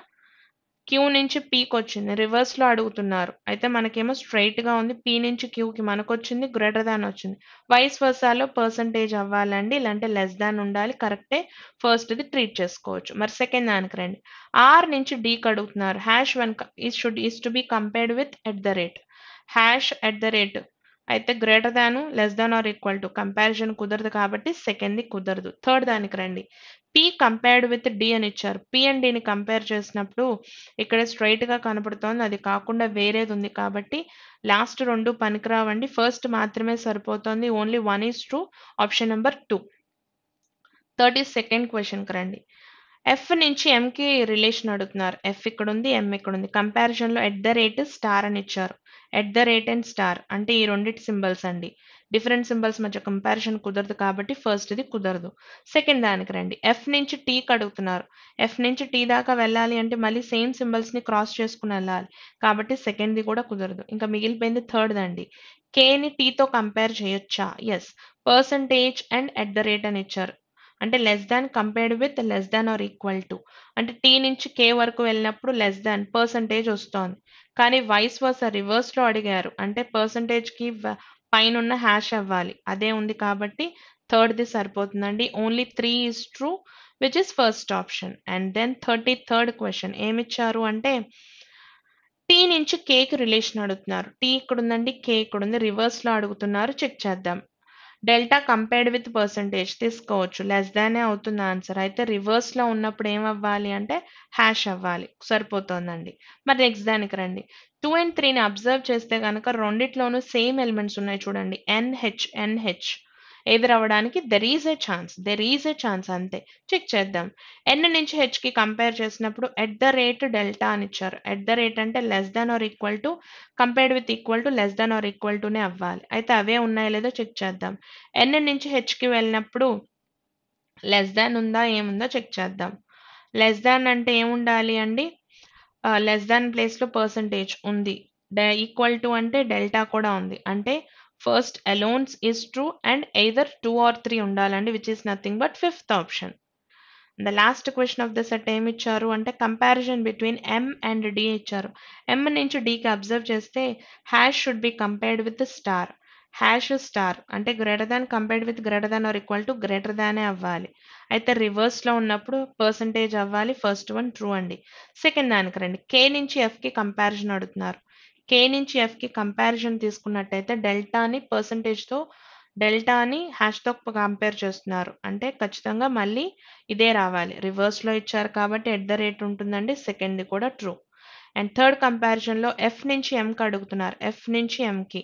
[SPEAKER 1] క్యూ నుంచి పీకి వచ్చింది రివర్స్లో అడుగుతున్నారు అయితే మనకేమో స్ట్రైట్గా ఉంది పీ నుంచి క్యూకి మనకు వచ్చింది గ్రేటర్ దాన్ వచ్చింది వైస్ వర్సాలో పర్సంటేజ్ అవ్వాలండి ఇలాంటి లెస్ దాన్ ఉండాలి కరెక్టే ఫస్ట్ది ట్రీట్ చేసుకోవచ్చు మరి సెకండ్ దానికి రండి ఆర్ నుంచి డీకి అడుగుతున్నారు hash one is should is to be compared with at the rate hash at the rate అయితే greater than less than or equal to comparison కుదరదు కాబట్టి సెకండ్ది కుదరదు థర్డ్ దానికి రండి పి కంపేర్డ్ విత్ డి అని ఇచ్చారు పి అండ్ డిని కంపేర్ చేసినప్పుడు ఇక్కడ స్ట్రైట్గా కనపడుతోంది అది కాకుండా వేరేది ఉంది కాబట్టి లాస్ట్ రెండు పనికిరావండి ఫస్ట్ మాత్రమే సరిపోతుంది only one is two option number two thirty second క్వశ్చన్కి రండి ఎఫ్ నుంచి ఎంకి రిలేషన్ అడుగుతున్నారు ఎఫ్ ఇక్కడ ఉంది ఎం ఇక్కడ ఉంది కంపారిజన్లో ఎట్ ద రేట్ స్టార్ అని ఇచ్చారు at the rate and star అంటే ఈ రెండింటి సింబల్స్ అండి డిఫరెంట్ సింబల్స్ మధ్య కంపారిజన్ కుదరదు కాబట్టి ఫస్ట్ ఇది కుదరదు సెకండ్ దానికి రండి ఎఫ్ నుంచి టీ కడుగుతున్నారు ఎఫ్ నుంచి టీ దాకా వెళ్ళాలి అంటే మళ్ళీ సేమ్ సింబల్స్ని క్రాస్ చేసుకుని వెళ్ళాలి కాబట్టి సెకండ్ది కూడా కుదరదు ఇంకా మిగిలిపోయింది థర్డ్ అండి కేని టీతో కంపేర్ చేయొచ్చా as percentage and at the rate అని ఇచ్చారు అంటే less than compared with less than or equal to అంటే టీ నుంచి కే వరకు వెళ్ళినప్పుడు లెస్ దాన్ పర్సంటేజ్ వస్తోంది కానీ వైస్ వర్స్ రివర్స్ రివర్స్లో అడిగారు అంటే పర్సంటేజ్కి పైన ఉన్న హ్యాష్ అవ్వాలి అదే ఉంది కాబట్టి థర్డ్ది సరిపోతుందండి only three is true which is first option and then thirty third question ఏమిచ్చారు అంటే టీ నుంచి కేక్ రిలేషన్ అడుగుతున్నారు టీ ఇక్కడ ఉందండి కే ఇక్కడ ఉంది రివర్స్లో అడుగుతున్నారు చెక్ చేద్దాం డెల్టా కంపేర్డ్ విత్ పర్సంటేజ్ తీసుకోవచ్చు లెస్ దానే అవుతుంది ఆన్సర్ అయితే రివర్స్లో ఉన్నప్పుడు ఏం అవ్వాలి అంటే హ్యాష్ అవ్వాలి సరిపోతుందండి మరి నెక్స్ట్ దానికి రండి టూ అండ్ త్రీని అబ్జర్వ్ చేస్తే కనుక రెండిట్లోనూ సేమ్ ఎలిమెంట్స్ ఉన్నాయి చూడండి ఎన్హెచ్ ఎన్హెచ్ ఎదురవడానికి there is a chance there is a chance అంతే చెక్ చేద్దాం ఎన్ నుంచి హెచ్కి కంపేర్ చేసినప్పుడు ఎట్ ద రేట్ డెల్టా అని ఇచ్చారు ఎట్ ద రేట్ అంటే less than or equal to compared with equal to less than or equal టునే అవ్వాలి అయితే అవే ఉన్నాయో లేదో చెక్ చేద్దాం ఎన్ నుంచి హెచ్కి వెళ్ళినప్పుడు లెస్ దాన్ ఉందా ఏముందో చెక్ చేద్దాం లెస్ దాన్ అంటే ఏముండాలి అండి లెస్ దాన్ ప్లేస్లో పర్సంటేజ్ ఉంది ఈక్వల్ టు అంటే డెల్టా కూడా ఉంది అంటే first alone's is true and either two or three ఉండాలండి which is nothing but fifth option the last question of the set ఏమి ఇచ్చారు అంటే comparison between M and D ఇచ్చారు ఎం నుంచి డికి అబ్జర్వ్ చేస్తే hash should be compared with star hash star అంటే greater than compared with greater than or equal to greater దానే అవ్వాలి అయితే రివర్స్లో ఉన్నప్పుడు పర్సంటేజ్ అవ్వాలి ఫస్ట్ వన్ ట్రూ అండి సెకండ్ దానికి రండి కే నుంచి ఎఫ్కి కంపారిజన్ అడుగుతున్నారు కే నుంచి ఎఫ్కి కంపారిజన్ తీసుకున్నట్టయితే డెల్టాని పర్సంటేజ్తో డెల్టాని హ్యాష్తో కంపేర్ చేస్తున్నారు అంటే ఖచ్చితంగా మళ్ళీ ఇదే రావాలి రివర్స్లో ఇచ్చారు కాబట్టి ఎట్ ద రేట్ ఉంటుందండి సెకండ్ది కూడా ట్రూ అండ్ థర్డ్ కంపారిజన్లో ఎఫ్ నుంచి ఎంకి అడుగుతున్నారు ఎఫ్ నుంచి ఎంకి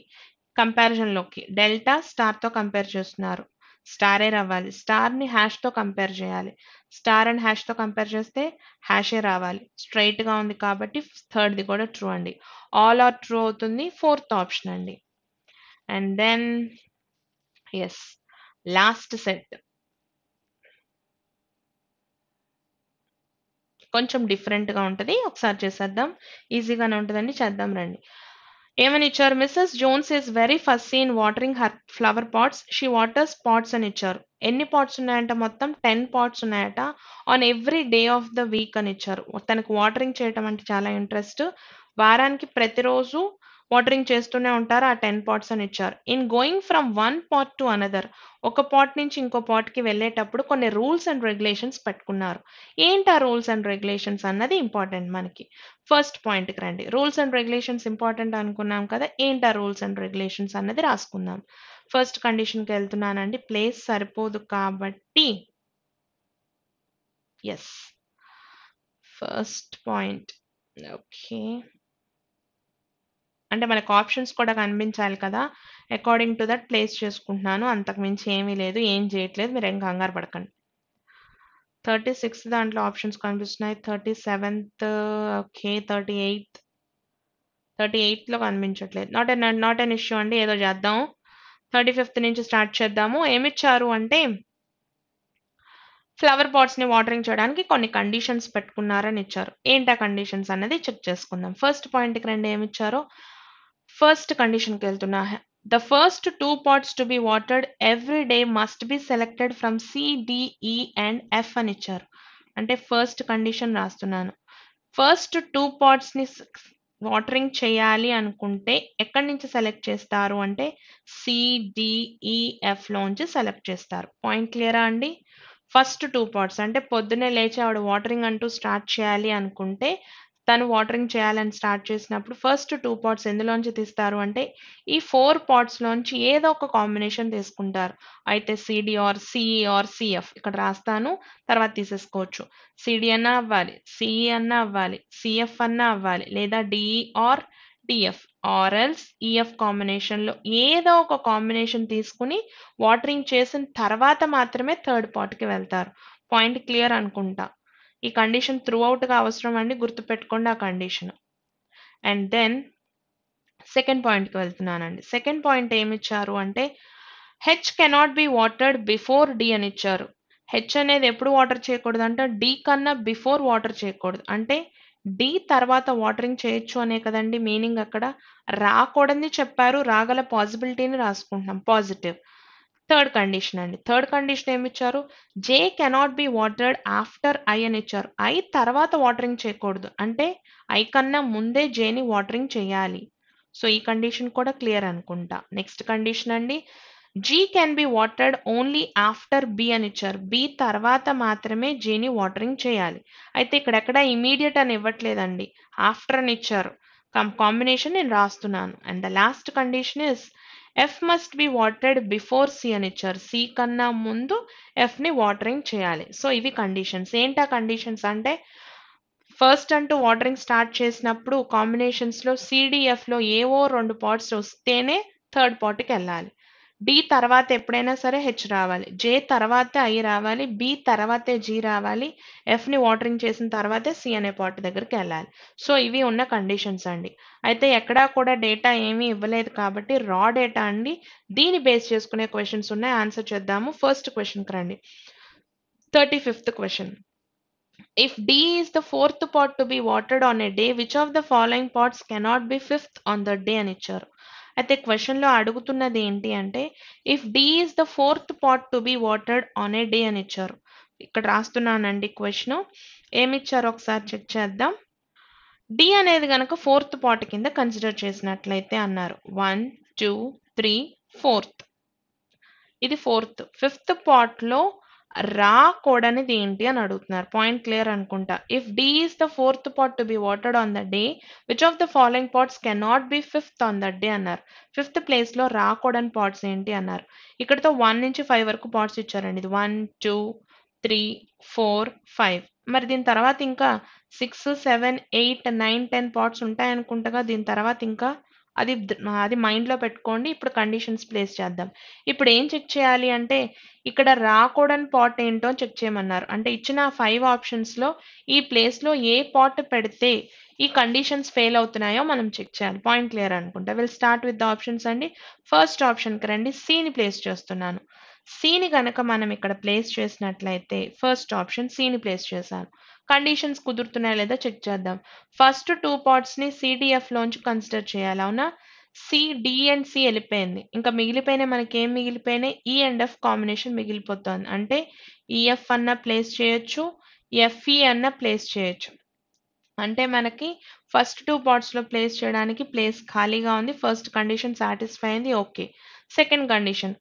[SPEAKER 1] కంపారిజన్లోకి డెల్టా స్టార్తో కంపేర్ చేస్తున్నారు స్టారే రావాలి స్టార్ని హ్యాష్తో కంపేర్ చేయాలి స్టార్ అండ్ హ్యాష్తో కంపేర్ చేస్తే హ్యాషే రావాలి స్ట్రైట్గా ఉంది కాబట్టి థర్డ్ది కూడా ట్రూ అండి ఆల్ ఆర్ ట్రూ అవుతుంది ఫోర్త్ ఆప్షన్ అండి and then as last set కొంచెం డిఫరెంట్గా ఉంటుంది ఒకసారి చేసేద్దాం ఈజీగానే ఉంటుందండి చేద్దాం రండి ఏమని ఇచ్చారు Mrs Jones is very fussy in watering her flower pots she waters pots అని ఇచ్చారు ఎన్ని పాట్స్ ఉన్నాయంట మొత్తం టెన్ పాట్స్ ఉన్నాయట on every day of the week అని ఇచ్చారు తనకు వాటరింగ్ చేయటం అంటే చాలా ఇంట్రెస్ట్ వారానికి ప్రతిరోజు వాటరింగ్ చేస్తూనే ఉంటారు ఆ టెన్ పాట్స్ అని ఇచ్చారు in going from one pot to another ఒక పాట్ నుంచి ఇంకో పాట్కి వెళ్ళేటప్పుడు కొన్ని రూల్స్ అండ్ రెగ్యులేషన్స్ పెట్టుకున్నారు ఏంటి ఆ రూల్స్ అండ్ రెగ్యులేషన్స్ అన్నది ఇంపార్టెంట్ మనకి ఫస్ట్ పాయింట్కి రండి రూల్స్ అండ్ రెగ్యులేషన్స్ ఇంపార్టెంట్ అనుకున్నాం కదా ఏంటి ఆ రూల్స్ అండ్ రెగ్యులేషన్స్ అన్నది రాసుకుందాం ఫస్ట్ కండిషన్కి వెళ్తున్నానండి ప్లేస్ సరిపోదు కాబట్టి ఎస్ ఫస్ట్ పాయింట్ ఓకే అంటే మనకు ఆప్షన్స్ కూడా కనిపించాలి కదా అకార్డింగ్ టు దట్ ప్లేస్ చేసుకుంటున్నాను అంతకుమించి ఏమీ లేదు ఏం చేయట్లేదు మీరు ఏం కంగారు పడకండి థర్టీ సిక్స్త్ దాంట్లో ఆప్షన్స్ కనిపిస్తున్నాయి thirty seventh okay thirty eighth thirty ఎయిత్లో కనిపించట్లేదు not an not an issue అండి ఏదో చేద్దాం థర్టీ ఫిఫ్త్ నుంచి స్టార్ట్ చేద్దాము ఏమిచ్చారు అంటే ఫ్లవర్ పాట్స్ని వాటరింగ్ చేయడానికి కొన్ని కండిషన్స్ పెట్టుకున్నారని ఇచ్చారు ఏంటి ఆ కండిషన్స్ అనేది చెక్ చేసుకుందాం ఫస్ట్ పాయింట్కి ఏమి ఏమిచ్చారో ఫస్ట్ కండిషన్కి వెళ్తున్నా the first two pots to be watered every day must be selected from C D E and F అని ఇచ్చారు అంటే ఫస్ట్ కండిషన్ రాస్తున్నాను ఫస్ట్ టూ పార్ట్స్ని వాటరింగ్ చేయాలి అనుకుంటే ఎక్కడి నుంచి సెలెక్ట్ చేస్తారు అంటే సిడిఈఎఫ్ e, లోంచి సెలెక్ట్ చేస్తారు పాయింట్ క్లియరా అండి ఫస్ట్ టూ పార్ట్స్ అంటే పొద్దునే లేచి ఆవిడ వాటరింగ్ అంటూ స్టార్ట్ చేయాలి అనుకుంటే తను వాటరింగ్ చేయాలని స్టార్ట్ చేసినప్పుడు ఫస్ట్ టూ పాట్స్ ఎందులోంచి తీస్తారు అంటే ఈ ఫోర్ పాట్స్లోంచి ఏదో ఒక కాంబినేషన్ తీసుకుంటారు అయితే C D or C E or C F ఇక్కడ రాస్తాను తర్వాత తీసేసుకోవచ్చు సిడి అన్నా అవ్వాలి సిఈ e అన్నా అవ్వాలి సిఎఫ్ అన్నా అవ్వాలి లేదా D E or D F or else E F కాంబినేషన్లో ఏదో ఒక కాంబినేషన్ తీసుకుని వాటరింగ్ చేసిన తర్వాత మాత్రమే థర్డ్ పార్ట్కి వెళ్తారు పాయింట్ క్లియర్ అనుకుంటా ఈ కండిషన్ త్రూ అవుట్గా అవసరం అండి గుర్తుపెట్టుకోండి ఆ కండిషన్ అండ్ దెన్ సెకండ్ పాయింట్కి వెళ్తున్నానండి సెకండ్ పాయింట్ ఏమి ఇచ్చారు అంటే H cannot be watered before D అని ఇచ్చారు హెచ్ అనేది ఎప్పుడు వాటర్ చేయకూడదు అంటే డి కన్నా బిఫోర్ వాటర్ చేయకూడదు అంటే డి తర్వాత వాటరింగ్ చేయొచ్చు అనే కదండి మీనింగ్ అక్కడ రాకూడదని చెప్పారు రాగల పాసిబిలిటీని రాసుకుంటున్నాం పాజిటివ్ థర్డ్ కండిషన్ అండి థర్డ్ కండిషన్ ఏమి ఇచ్చారు J cannot be watered after I అని ఇచ్చారు ఐ తర్వాత వాటరింగ్ చేయకూడదు అంటే ఐ కన్నా ముందే జేని వాటరింగ్ చేయాలి సో ఈ కండిషన్ కూడా క్లియర్ అనుకుంటా నెక్స్ట్ కండిషన్ అండి G can be watered only after B అని ఇచ్చారు బి తర్వాత మాత్రమే జేని వాటరింగ్ చేయాలి అయితే ఇక్కడెక్కడ ఇమీడియట్ అని ఇవ్వట్లేదండి ఆఫ్టర్ అని ఇచ్చారు కాంబినేషన్ నేను రాస్తున్నాను and the last condition is F must be వాటెడ్ బిఫోర్ సి అని ఇచ్చారు సి కన్నా ముందు ఎఫ్ని వాటరింగ్ చేయాలి సో ఇవి కండిషన్స్ ఏంటి ఆ కండిషన్స్ అంటే ఫస్ట్ అంటూ వాటరింగ్ స్టార్ట్ చేసినప్పుడు కాంబినేషన్స్లో సిడిఎఫ్లో ఏవో రెండు పార్ట్స్ వస్తేనే థర్డ్ పార్ట్కి వెళ్ళాలి బి తర్వాత ఎప్పుడైనా సరే హెచ్ రావాలి జే తర్వాతే ఐ రావాలి బి తర్వాతే జీ రావాలి ఎఫ్ని వాటరింగ్ చేసిన తర్వాతే సి అనే పార్ట్ దగ్గరికి వెళ్ళాలి సో ఇవి ఉన్న కండిషన్స్ అండి అయితే ఎక్కడా కూడా డేటా ఏమీ ఇవ్వలేదు కాబట్టి రా డేటా అండి దీన్ని బేస్ చేసుకునే క్వశ్చన్స్ ఉన్నాయి ఆన్సర్ చేద్దాము ఫస్ట్ క్వశ్చన్కి రండి thirty fifth question if D is the fourth pot to be watered on a day which of the following pots cannot be fifth on the day అని ఇచ్చారు అయితే క్వశ్చన్లో అడుగుతున్నది ఏంటి అంటే if D is the fourth pot to be watered on a day అని ఇచ్చారు ఇక్కడ రాస్తున్నానండి క్వశ్చన్ ఏమిచ్చారు ఒకసారి చెక్ చేద్దాం డి అనేది కనుక ఫోర్త్ పాట్ కింద కన్సిడర్ చేసినట్లయితే అన్నారు వన్ టూ త్రీ ఫోర్త్ ఇది ఫోర్త్ ఫిఫ్త్ పాట్లో రాకూడనిది ఏంటి అని అడుగుతున్నారు పాయింట్ క్లియర్ అనుకుంటా if D is the fourth pot to be watered on the day which of the following pots can not be fifth on the day అన్నారు fifth ప్లేస్లో రాకూడని పాట్స్ ఏంటి అన్నారు ఇక్కడతో వన్ నుంచి ఫైవ్ వరకు పాట్స్ ఇచ్చారండి ఇది one two three four five మరి దీని తర్వాత ఇంకా six seven eight nine ten pots ఉంటాయనుకుంటగా దీని తర్వాత ఇంకా అది అది మైండ్లో పెట్టుకోండి ఇప్పుడు కండిషన్స్ ప్లేస్ చేద్దాం ఇప్పుడు ఏం చెక్ చేయాలి అంటే ఇక్కడ రాకూడని పాట్ ఏంటో చెక్ చేయమన్నారు అంటే ఇచ్చిన ఫైవ్ ఆప్షన్స్లో ఈ ప్లేస్లో ఏ పాట్ పెడితే ఈ కండిషన్స్ ఫెయిల్ అవుతున్నాయో మనం చెక్ చేయాలి పాయింట్ క్లియర్ అనుకుంటా విల్ స్టార్ట్ విత్ ఆప్షన్స్ అండి ఫస్ట్ ఆప్షన్కి రండి సీని ప్లేస్ చేస్తున్నాను సీని కనుక మనం ఇక్కడ ప్లేస్ చేసినట్లయితే ఫస్ట్ ఆప్షన్ సీని ప్లేస్ చేశాను కండిషన్స్ కుదురుతున్నాయా లేదా చెక్ చేద్దాం ఫస్ట్ టూ పార్ట్స్ని లోంచి కన్సిడర్ చేయాలి అవునా సి డి అండ్ సి వెళ్ళిపోయింది ఇంకా మిగిలిపోయినా మనకి ఏం మిగిలిపోయినాయి ఈ అండ్ ఎఫ్ కాంబినేషన్ మిగిలిపోతుంది అంటే ఈఎఫ్ e, అన్న ప్లేస్ చేయొచ్చు ఎఫ్ఈ e అన్న ప్లేస్ చేయొచ్చు అంటే మనకి ఫస్ట్ టూ పార్ట్స్లో ప్లేస్ చేయడానికి ప్లేస్ ఖాళీగా ఉంది ఫస్ట్ కండిషన్ సాటిస్ఫై అయింది ఓకే సెకండ్ కండిషన్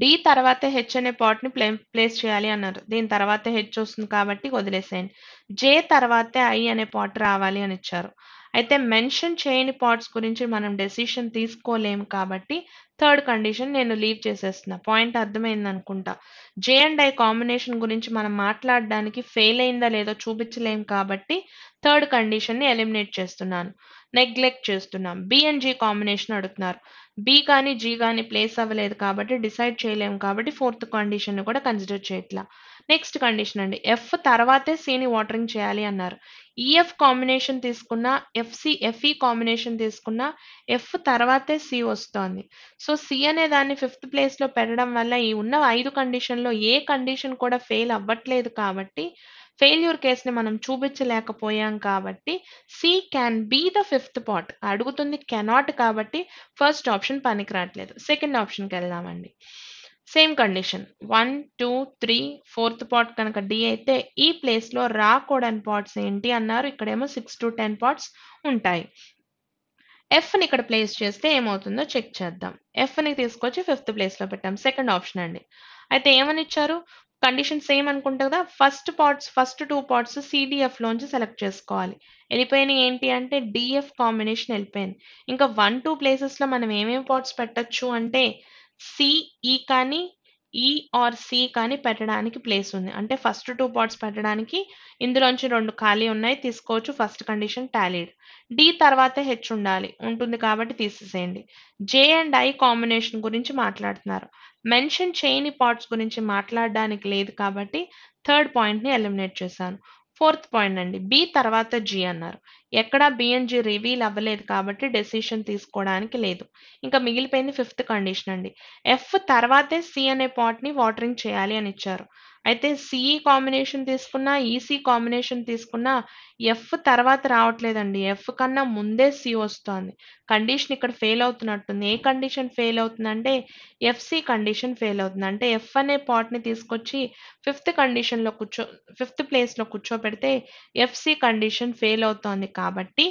[SPEAKER 1] డి తర్వాత హెచ్ అనే పాట్ని ని ప్లే ప్లేస్ చేయాలి అన్నారు దీని తర్వాత హెచ్ వస్తుంది కాబట్టి వదిలేసేయండి జే తర్వాతే ఐ అనే పాట్ రావాలి అని ఇచ్చారు అయితే మెన్షన్ చేయని పాట్స్ గురించి మనం డెసిషన్ తీసుకోలేము కాబట్టి థర్డ్ కండిషన్ నేను లీవ్ చేసేస్తున్నా పాయింట్ అర్థమైంది అనుకుంటా జే అండ్ ఐ కాంబినేషన్ గురించి మనం మాట్లాడడానికి ఫెయిల్ అయిందా లేదో చూపించలేం కాబట్టి థర్డ్ కండిషన్ని ఎలిమినేట్ చేస్తున్నాను నెగ్లెక్ట్ చేస్తున్నాం బి అండ్ జీ కాంబినేషన్ అడుగుతున్నారు బి కానీ జీ కానీ ప్లేస్ అవ్వలేదు కాబట్టి డిసైడ్ చేయలేము కాబట్టి ఫోర్త్ కండిషన్ కూడా కన్సిడర్ చేయట్లా నెక్స్ట్ కండిషన్ అండి ఎఫ్ తర్వాతే సిని వాటరింగ్ చేయాలి అన్నారు ఈఎఫ్ కాంబినేషన్ తీసుకున్న ఎఫ్సి ఎఫ్ఈ కాంబినేషన్ తీసుకున్న ఎఫ్ తర్వాతే సి వస్తోంది సో సి అనే దాన్ని ఫిఫ్త్ ప్లేస్లో పెట్టడం వల్ల ఈ ఉన్న ఐదు కండిషన్లో ఏ కండిషన్ కూడా ఫెయిల్ అవ్వట్లేదు కాబట్టి ఫెయిల్యూర్ కేసుని మనం చూపించలేకపోయాం కాబట్టి C can be the fifth part అడుగుతుంది కెనాట్ కాబట్టి ఫస్ట్ ఆప్షన్ పనికి రావట్లేదు సెకండ్ ఆప్షన్కి వెళ్దామండి same condition one two three fourth part కనుక డి అయితే ఈ ప్లేస్లో రాకూడని పార్ట్స్ ఏంటి అన్నారు ఇక్కడేమో సిక్స్ టు టెన్ పార్ట్స్ ఉంటాయి ఎఫ్ని ఇక్కడ ప్లేస్ చేస్తే ఏమవుతుందో చెక్ చేద్దాం ఎఫ్ని తీసుకొచ్చి ఫిఫ్త్ ప్లేస్లో పెట్టాం సెకండ్ ఆప్షన్ అండి అయితే ఏమని ఇచ్చారు కండిషన్ సేమ్ అనుకుంటా కదా first parts first two parts లోంచి సెలెక్ట్ చేసుకోవాలి వెళ్ళిపోయినాయి ఏంటి అంటే డిఎఫ్ కాంబినేషన్ వెళ్ళిపోయింది ఇంకా వన్ టూ ప్లేసెస్లో మనం ఏమేమి పార్ట్స్ పెట్టచ్చు అంటే సిఈ e కానీ ఈ ఆర్ సి కానీ పెట్టడానికి ప్లేస్ ఉంది అంటే ఫస్ట్ టూ పార్ట్స్ పెట్టడానికి ఇందులోంచి రెండు ఖాళీ ఉన్నాయి తీసుకోవచ్చు ఫస్ట్ కండిషన్ టాలీడ్ డి తర్వాత హెచ్ ఉండాలి ఉంటుంది కాబట్టి తీసేసేయండి జే అండ్ ఐ కాంబినేషన్ గురించి మాట్లాడుతున్నారు మెన్షన్ చేయని పార్ట్స్ గురించి మాట్లాడడానికి లేదు కాబట్టి థర్డ్ పాయింట్ని ఎలిమినేట్ చేశాను ఫోర్త్ పాయింట్ అండి బి తర్వాత జి అన్నారు ఎక్కడా బి జి రివీల్ అవ్వలేదు కాబట్టి డెసిషన్ తీసుకోవడానికి లేదు ఇంకా మిగిలిపోయింది ఫిఫ్త్ కండిషన్ అండి ఎఫ్ తర్వాతే సి అనే పార్ట్ని వాటరింగ్ చేయాలి అని ఇచ్చారు అయితే సిఈ కాంబినేషన్ తీసుకున్నా ఈసీ e కాంబినేషన్ తీసుకున్నా ఎఫ్ తర్వాత రావట్లేదండి ఎఫ్ కన్నా ముందే సి వస్తుంది కండిషన్ ఇక్కడ ఫెయిల్ అవుతున్నట్టుంది ఏ కండిషన్ ఫెయిల్ అవుతుందంటే ఎఫ్సి కండిషన్ ఫెయిల్ అవుతుంది అంటే ఎఫ్ అనే పాట్ని తీసుకొచ్చి ఫిఫ్త్ కండిషన్లో కూర్చో ఫిఫ్త్ ప్లేస్లో కూర్చోబెడితే ఎఫ్సి కండిషన్ ఫెయిల్ అవుతోంది కాబట్టి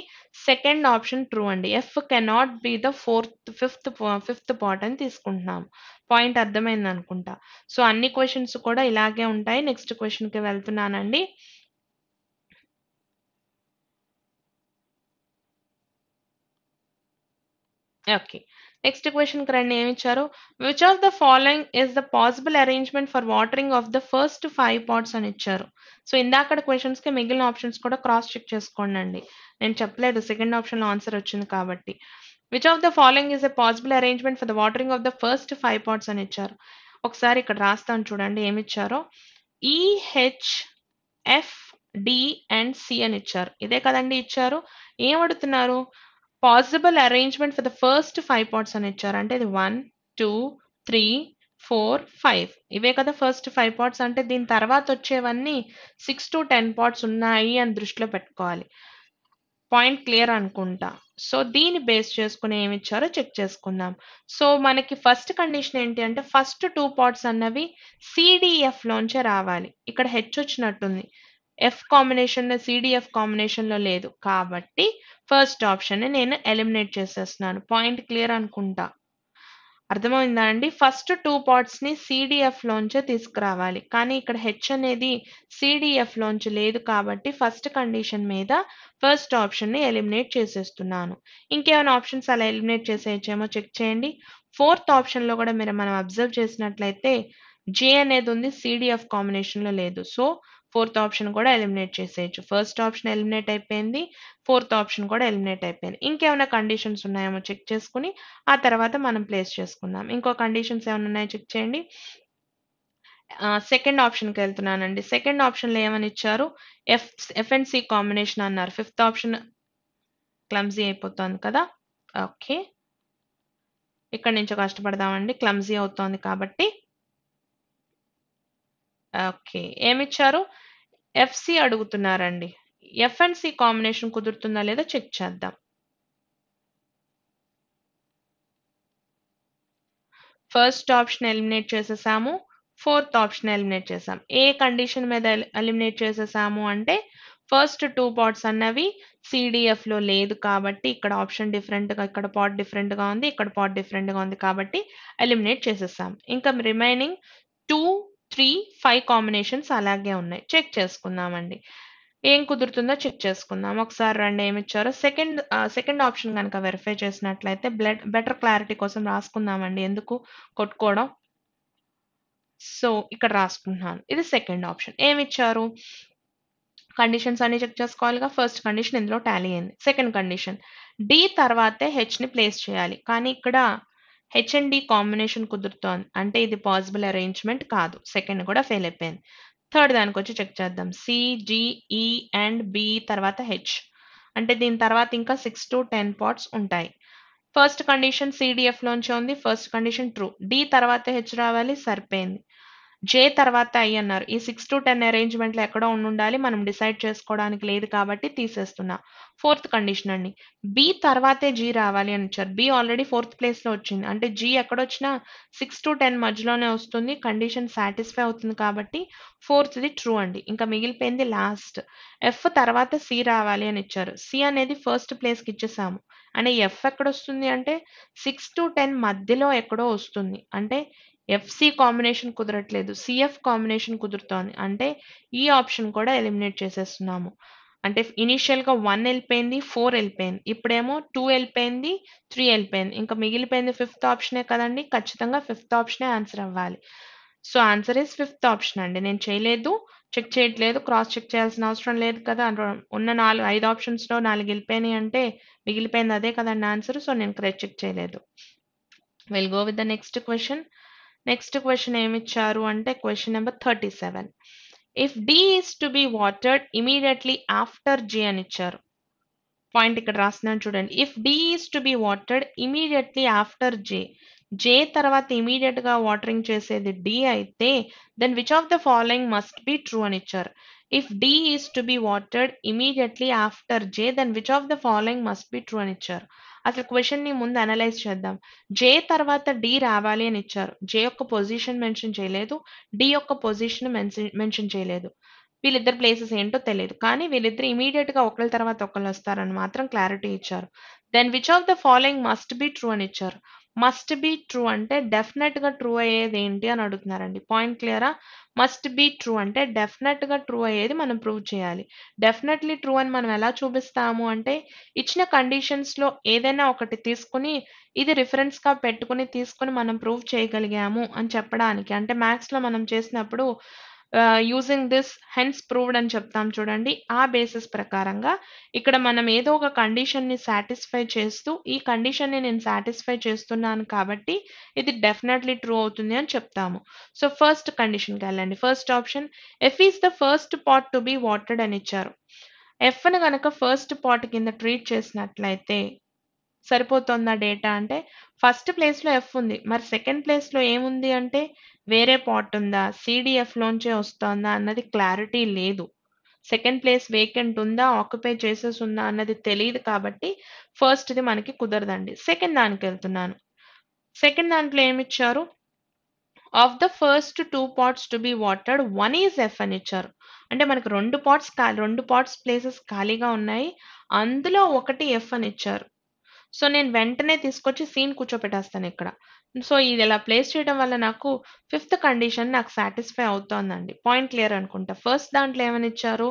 [SPEAKER 1] సెకండ్ ఆప్షన్ ట్రూ అండి F cannot be the fourth fifth fifth pot అని తీసుకుంటున్నాము పాయింట్ అర్థమైంది అనుకుంటా సో అన్ని క్వశ్చన్స్ కూడా ఇలాగే ఉంటాయి నెక్స్ట్ క్వశ్చన్కి వెళ్తున్నానండి ఓకే నెక్స్ట్ క్వశ్చన్కి రండి ఏమి ఇచ్చారు which of the following is the possible arrangement for watering of the first five pots అని ఇచ్చారు సో ఇందాక క్వశ్చన్స్కి మిగిలిన ఆప్షన్స్ కూడా క్రాస్ చెక్ చేసుకోండి నేను చెప్పలేదు సెకండ్ ఆప్షన్లో ఆన్సర్ వచ్చింది కాబట్టి which of the following is a possible arrangement for the watering of the first five pots అని ఇచ్చారు ఒకసారి ఇక్కడ రాస్తాను చూడండి ఏమి ఇచ్చారో EH F D and C అని ఇచ్చారు ఇదే కదండి ఇచ్చారు ఏమడుతున్నారు possible arrangement for the first five pots అని ఇచ్చారు అంటే ఇది one two three four five ఇవే కదా ఫస్ట్ ఫైవ్ పాట్స్ అంటే దీని తర్వాత వచ్చేవన్నీ సిక్స్ టు టెన్ పాట్స్ ఉన్నాయి అని దృష్టిలో పెట్టుకోవాలి పాయింట్ క్లియర్ అనుకుంటా సో దీన్ని బేస్ చేసుకుని ఏమి ఇచ్చారో చెక్ చేసుకుందాం సో మనకి ఫస్ట్ కండిషన్ ఏంటి అంటే ఫస్ట్ టూ పార్ట్స్ అన్నవి లోంచే రావాలి ఇక్కడ హెచ్ వచ్చినట్టుంది ఎఫ్ కాంబినేషన్లో సిడిఎఫ్ కాంబినేషన్లో లేదు కాబట్టి ఫస్ట్ ఆప్షన్ నేను ఎలిమినేట్ చేసేస్తున్నాను పాయింట్ క్లియర్ అనుకుంటా అర్థమైందా అండి ఫస్ట్ టూ పార్ట్స్ని లోంచే తీసుకురావాలి కానీ ఇక్కడ హెచ్ అనేది లోంచి లేదు కాబట్టి ఫస్ట్ కండిషన్ మీద ఫస్ట్ ఆప్షన్ని ఎలిమినేట్ చేసేస్తున్నాను ఇంకేమైనా ఆప్షన్స్ అలా ఎలిమినేట్ చేసేయచ్చేమో చెక్ చేయండి ఫోర్త్ ఆప్షన్లో కూడా మీరు మనం అబ్జర్వ్ చేసినట్లయితే జే అనేది ఉంది సిడిఎఫ్ కాంబినేషన్లో లేదు సో ఫోర్త్ ఆప్షన్ కూడా ఎలిమినేట్ చేసేయచ్చు ఫస్ట్ ఆప్షన్ ఎలిమినేట్ అయిపోయింది ఫోర్త్ ఆప్షన్ కూడా ఎలిమినేట్ అయిపోయింది ఇంకేమైనా కండిషన్స్ ఉన్నాయేమో చెక్ చేసుకుని ఆ తర్వాత మనం ప్లేస్ చేసుకుందాం ఇంకో కండిషన్స్ ఏమైనా ఉన్నాయో చెక్ చేయండి సెకండ్ ఆప్షన్కి వెళ్తున్నానండి సెకండ్ ఆప్షన్లో ఏమని ఇచ్చారు F F and C combination అన్నారు ఫిఫ్త్ ఆప్షన్ క్లమ్జీ అయిపోతుంది కదా ఓకే ఇక్కడ నుంచి కష్టపడదామండి క్లమ్జీ అవుతోంది కాబట్టి ఓకే ఏమిచ్చారు ఎఫ్సి అడుగుతున్నారండి ఎఫ్ అండ్ సి కాంబినేషన్ కుదురుతుందా లేదా చెక్ చేద్దాం ఫస్ట్ ఆప్షన్ ఎలిమినేట్ చేసేసాము ఫోర్త్ ఆప్షన్ ఎలిమినేట్ చేసాం ఏ కండిషన్ మీద ఎలిమినేట్ చేసేసాము అంటే ఫస్ట్ టూ పాట్స్ అన్నవి లో లేదు కాబట్టి ఇక్కడ ఆప్షన్ డిఫరెంట్గా ఇక్కడ పాట్ డిఫరెంట్గా ఉంది ఇక్కడ పాట్ డిఫరెంట్గా ఉంది కాబట్టి ఎలిమినేట్ చేసేసాం ఇంకా remaining two three five combinations అలాగే ఉన్నాయి చెక్ చేసుకుందామండి ఏం కుదురుతుందో చెక్ చేసుకుందాం ఒకసారి రెండు ఏమి ఇచ్చారో సెకండ్ సెకండ్ ఆప్షన్ కనుక వెరిఫై చేసినట్లయితే బ్లడ్ బెటర్ క్లారిటీ కోసం రాసుకుందామండి ఎందుకు కొట్టుకోవడం సో ఇక్కడ రాసుకుంటున్నాను ఇది సెకండ్ ఆప్షన్ ఏమి ఇచ్చారు కండిషన్స్ అన్ని చెక్ చేసుకోవాలిగా ఫస్ట్ కండిషన్ ఇందులో టాలీ అయింది సెకండ్ కండిషన్ డి తర్వాతే హెచ్ని ప్లేస్ చేయాలి కానీ ఇక్కడ హెచ్ అండ్ డి కాంబినేషన్ కుదురుతోంది అంటే ఇది పాసిబుల్ అరేంజ్మెంట్ కాదు సెకండ్ కూడా ఫెయిల్ అయిపోయింది థర్డ్ దానికి వచ్చి చెక్ చేద్దాం సిజిఈ అండ్ బి తర్వాత హెచ్ అంటే దీని తర్వాత ఇంకా సిక్స్ టు టెన్ పాట్స్ ఉంటాయి ఫస్ట్ కండిషన్ లోంచి ఉంది ఫస్ట్ కండిషన్ ట్రూ డి తర్వాత హెచ్ రావాలి సరిపోయింది జే తర్వాత ఐ అన్నారు ఈ సిక్స్ టు టెన్ అరేంజ్మెంట్లో ఎక్కడ ఉండాలి మనం డిసైడ్ చేసుకోవడానికి లేదు కాబట్టి తీసేస్తున్నా ఫోర్త్ కండిషన్ అండి బి తర్వాతే జీ రావాలి అని ఇచ్చారు బి ఆల్రెడీ ఫోర్త్ ప్లేస్లో వచ్చింది అంటే జీ ఎక్కడొచ్చినా సిక్స్ టు టెన్ మధ్యలోనే వస్తుంది కండిషన్ సాటిస్ఫై అవుతుంది కాబట్టి ఫోర్త్ది ట్రూ అండి ఇంకా మిగిలిపోయింది లాస్ట్ ఎఫ్ తర్వాత సి రావాలి అని ఇచ్చారు సి అనేది ఫస్ట్ ప్లేస్కి ఇచ్చేసాము అంటే ఎఫ్ ఎక్కడ వస్తుంది అంటే సిక్స్ టు టెన్ మధ్యలో ఎక్కడో వస్తుంది అంటే ఎఫ్సి కాంబినేషన్ కుదరట్లేదు సిఎఫ్ కాంబినేషన్ కుదురుతోంది అంటే ఈ ఆప్షన్ కూడా ఎలిమినేట్ చేసేస్తున్నాము అంటే ఇనీషియల్గా వన్ వెళ్ళిపోయింది ఫోర్ వెళ్ళిపోయింది ఇప్పుడేమో టూ వెళ్ళిపోయింది త్రీ వెళ్ళిపోయింది ఇంకా మిగిలిపోయింది ఫిఫ్త్ ఆప్షనే కదండి ఖచ్చితంగా ఫిఫ్త్ ఆప్షనే ఆన్సర్ అవ్వాలి so answer is fifth option అండి నేను చేయలేదు చెక్ చేయట్లేదు క్రాస్ చెక్ చేయాల్సిన అవసరం లేదు కదా ఉన్న నాలుగు ఐదు ఆప్షన్స్లో నాలుగు వెళ్ళిపోయినాయి అంటే మిగిలిపోయింది అదే కదండి ఆన్సర్ సో నేను క్రెడ్ చెక్ చేయలేదు will go with the next question next question ఏమి ఇచ్చారు అంటే question number thirty seven if D is to be watered immediately after G అని ఇచ్చారు పాయింట్ ఇక్కడ రాస్తున్నాను చూడండి if D is to be watered immediately after J J తర్వాత immediate గా వాటరింగ్ చేసేది డి అయితే then which of the following must be true అని ఇచ్చారు if D is to be watered immediately after J then which of the following must be true అని ఇచ్చారు అసలు question ని ముందు అనలైజ్ చేద్దాం జే తర్వాత డి రావాలి అని ఇచ్చారు జే యొక్క పొజిషన్ మెన్షన్ చేయలేదు డి యొక్క పొజిషన్ మెన్షన్ చేయలేదు వీళ్ళిద్దరు ప్లేసెస్ ఏంటో తెలియదు కానీ వీళ్ళిద్దరు ఇమీడియట్ గా ఒకళ్ళ తర్వాత ఒకళ్ళు వస్తారని మాత్రం క్లారిటీ ఇచ్చారు then which of the following must be true అని ఇచ్చారు మస్ట్ బీ ట్రూ అంటే డెఫినెట్గా ట్రూ అయ్యేది ఏంటి అని అడుగుతున్నారండి పాయింట్ క్లియరా మస్ట్ బీ ట్రూ అంటే డెఫినెట్గా ట్రూ అయ్యేది మనం ప్రూవ్ చేయాలి డెఫినెట్లీ ట్రూ అని మనం ఎలా చూపిస్తాము అంటే ఇచ్చిన కండిషన్స్లో ఏదైనా ఒకటి తీసుకుని ఇది రిఫరెన్స్గా పెట్టుకుని తీసుకుని మనం ప్రూవ్ చేయగలిగాము అని చెప్పడానికి అంటే మ్యాథ్స్లో మనం చేసినప్పుడు యూజింగ్ దిస్ హెన్స్ ప్రూవ్డ్ అని చెప్తాం చూడండి ఆ బేసిస్ ప్రకారంగా ఇక్కడ మనం ఏదో ఒక కండిషన్ని సాటిస్ఫై చేస్తూ ఈ కండిషన్ని నేను సాటిస్ఫై చేస్తున్నాను కాబట్టి ఇది డెఫినెట్లీ ట్రూ అవుతుంది అని చెప్తాము సో ఫస్ట్ కండిషన్కి వెళ్ళండి first option F is the first pot to be వాటెడ్ అని ఇచ్చారు ఎఫ్ని కనుక ఫస్ట్ పాట్ కింద ట్రీట్ చేసినట్లయితే సరిపోతుందా డేటా అంటే ఫస్ట్ ప్లేస్లో ఎఫ్ ఉంది మరి సెకండ్ ప్లేస్లో ఏముంది అంటే వేరే పాట్ ఉందా లోంచే వస్తుందా అన్నది క్లారిటీ లేదు సెకండ్ ప్లేస్ వేకెంట్ ఉందా ఆక్యుపై చేసేసి ఉందా అన్నది తెలియదు కాబట్టి ఫస్ట్ది మనకి కుదరదండి సెకండ్ దానికి వెళ్తున్నాను సెకండ్ దాంట్లో ఏమిచ్చారు of the first two pots to be watered one is F అని ఇచ్చారు అంటే మనకు రెండు పాట్స్ రెండు పాట్స్ ప్లేసెస్ ఖాళీగా ఉన్నాయి అందులో ఒకటి ఎఫ్ అని ఇచ్చారు సో నేను వెంటనే తీసుకొచ్చి సీన్ కూర్చోపెట్టేస్తాను ఇక్కడ సో ఇది ఇలా ప్లేస్ చేయడం వల్ల నాకు ఫిఫ్త్ కండిషన్ నాకు సాటిస్ఫై అవుతోందండి పాయింట్ క్లియర్ అనుకుంటా ఫస్ట్ దాంట్లో ఏమని ఇచ్చారు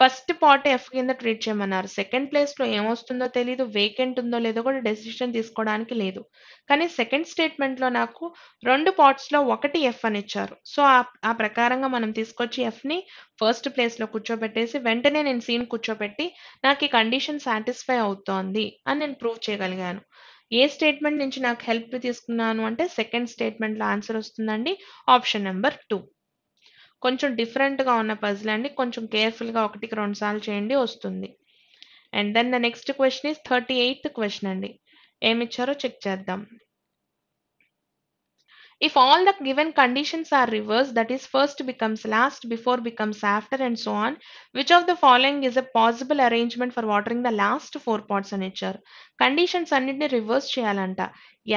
[SPEAKER 1] ఫస్ట్ పార్ట్ ఎఫ్ కింద ట్రీట్ చేయమన్నారు సెకండ్ ప్లేస్లో ఏమొస్తుందో తెలీదు వేకెంట్ ఉందో లేదో కూడా డెసిషన్ తీసుకోవడానికి లేదు కానీ సెకండ్ స్టేట్మెంట్లో నాకు రెండు పార్ట్స్లో ఒకటి ఎఫ్ అని ఇచ్చారు సో ఆ ప్రకారంగా మనం తీసుకొచ్చి ఎఫ్ని ఫస్ట్ ప్లేస్లో కూర్చోబెట్టేసి వెంటనే నేను సీన్ కూర్చోబెట్టి నాకు ఈ కండిషన్ సాటిస్ఫై అవుతోంది అని నేను ప్రూవ్ చేయగలిగాను ఏ స్టేట్మెంట్ నుంచి నాకు హెల్ప్ తీసుకున్నాను అంటే సెకండ్ స్టేట్మెంట్లో ఆన్సర్ వస్తుందండి ఆప్షన్ నెంబర్ టూ కొంచెం డిఫరెంట్గా ఉన్న పజిల్ అండి కొంచెం కేర్ఫుల్గా ఒకటికి రెండు సార్లు చేయండి వస్తుంది and then the next question is thirty eighth question అండి ఏమిచ్చారో చెక్ చేద్దాం If all the given conditions are reversed, that is first becomes last, before becomes after and so on, which of the following is a possible arrangement for watering the last four pots on nature? Conditions అన్నిటిని reverse చేయాలంట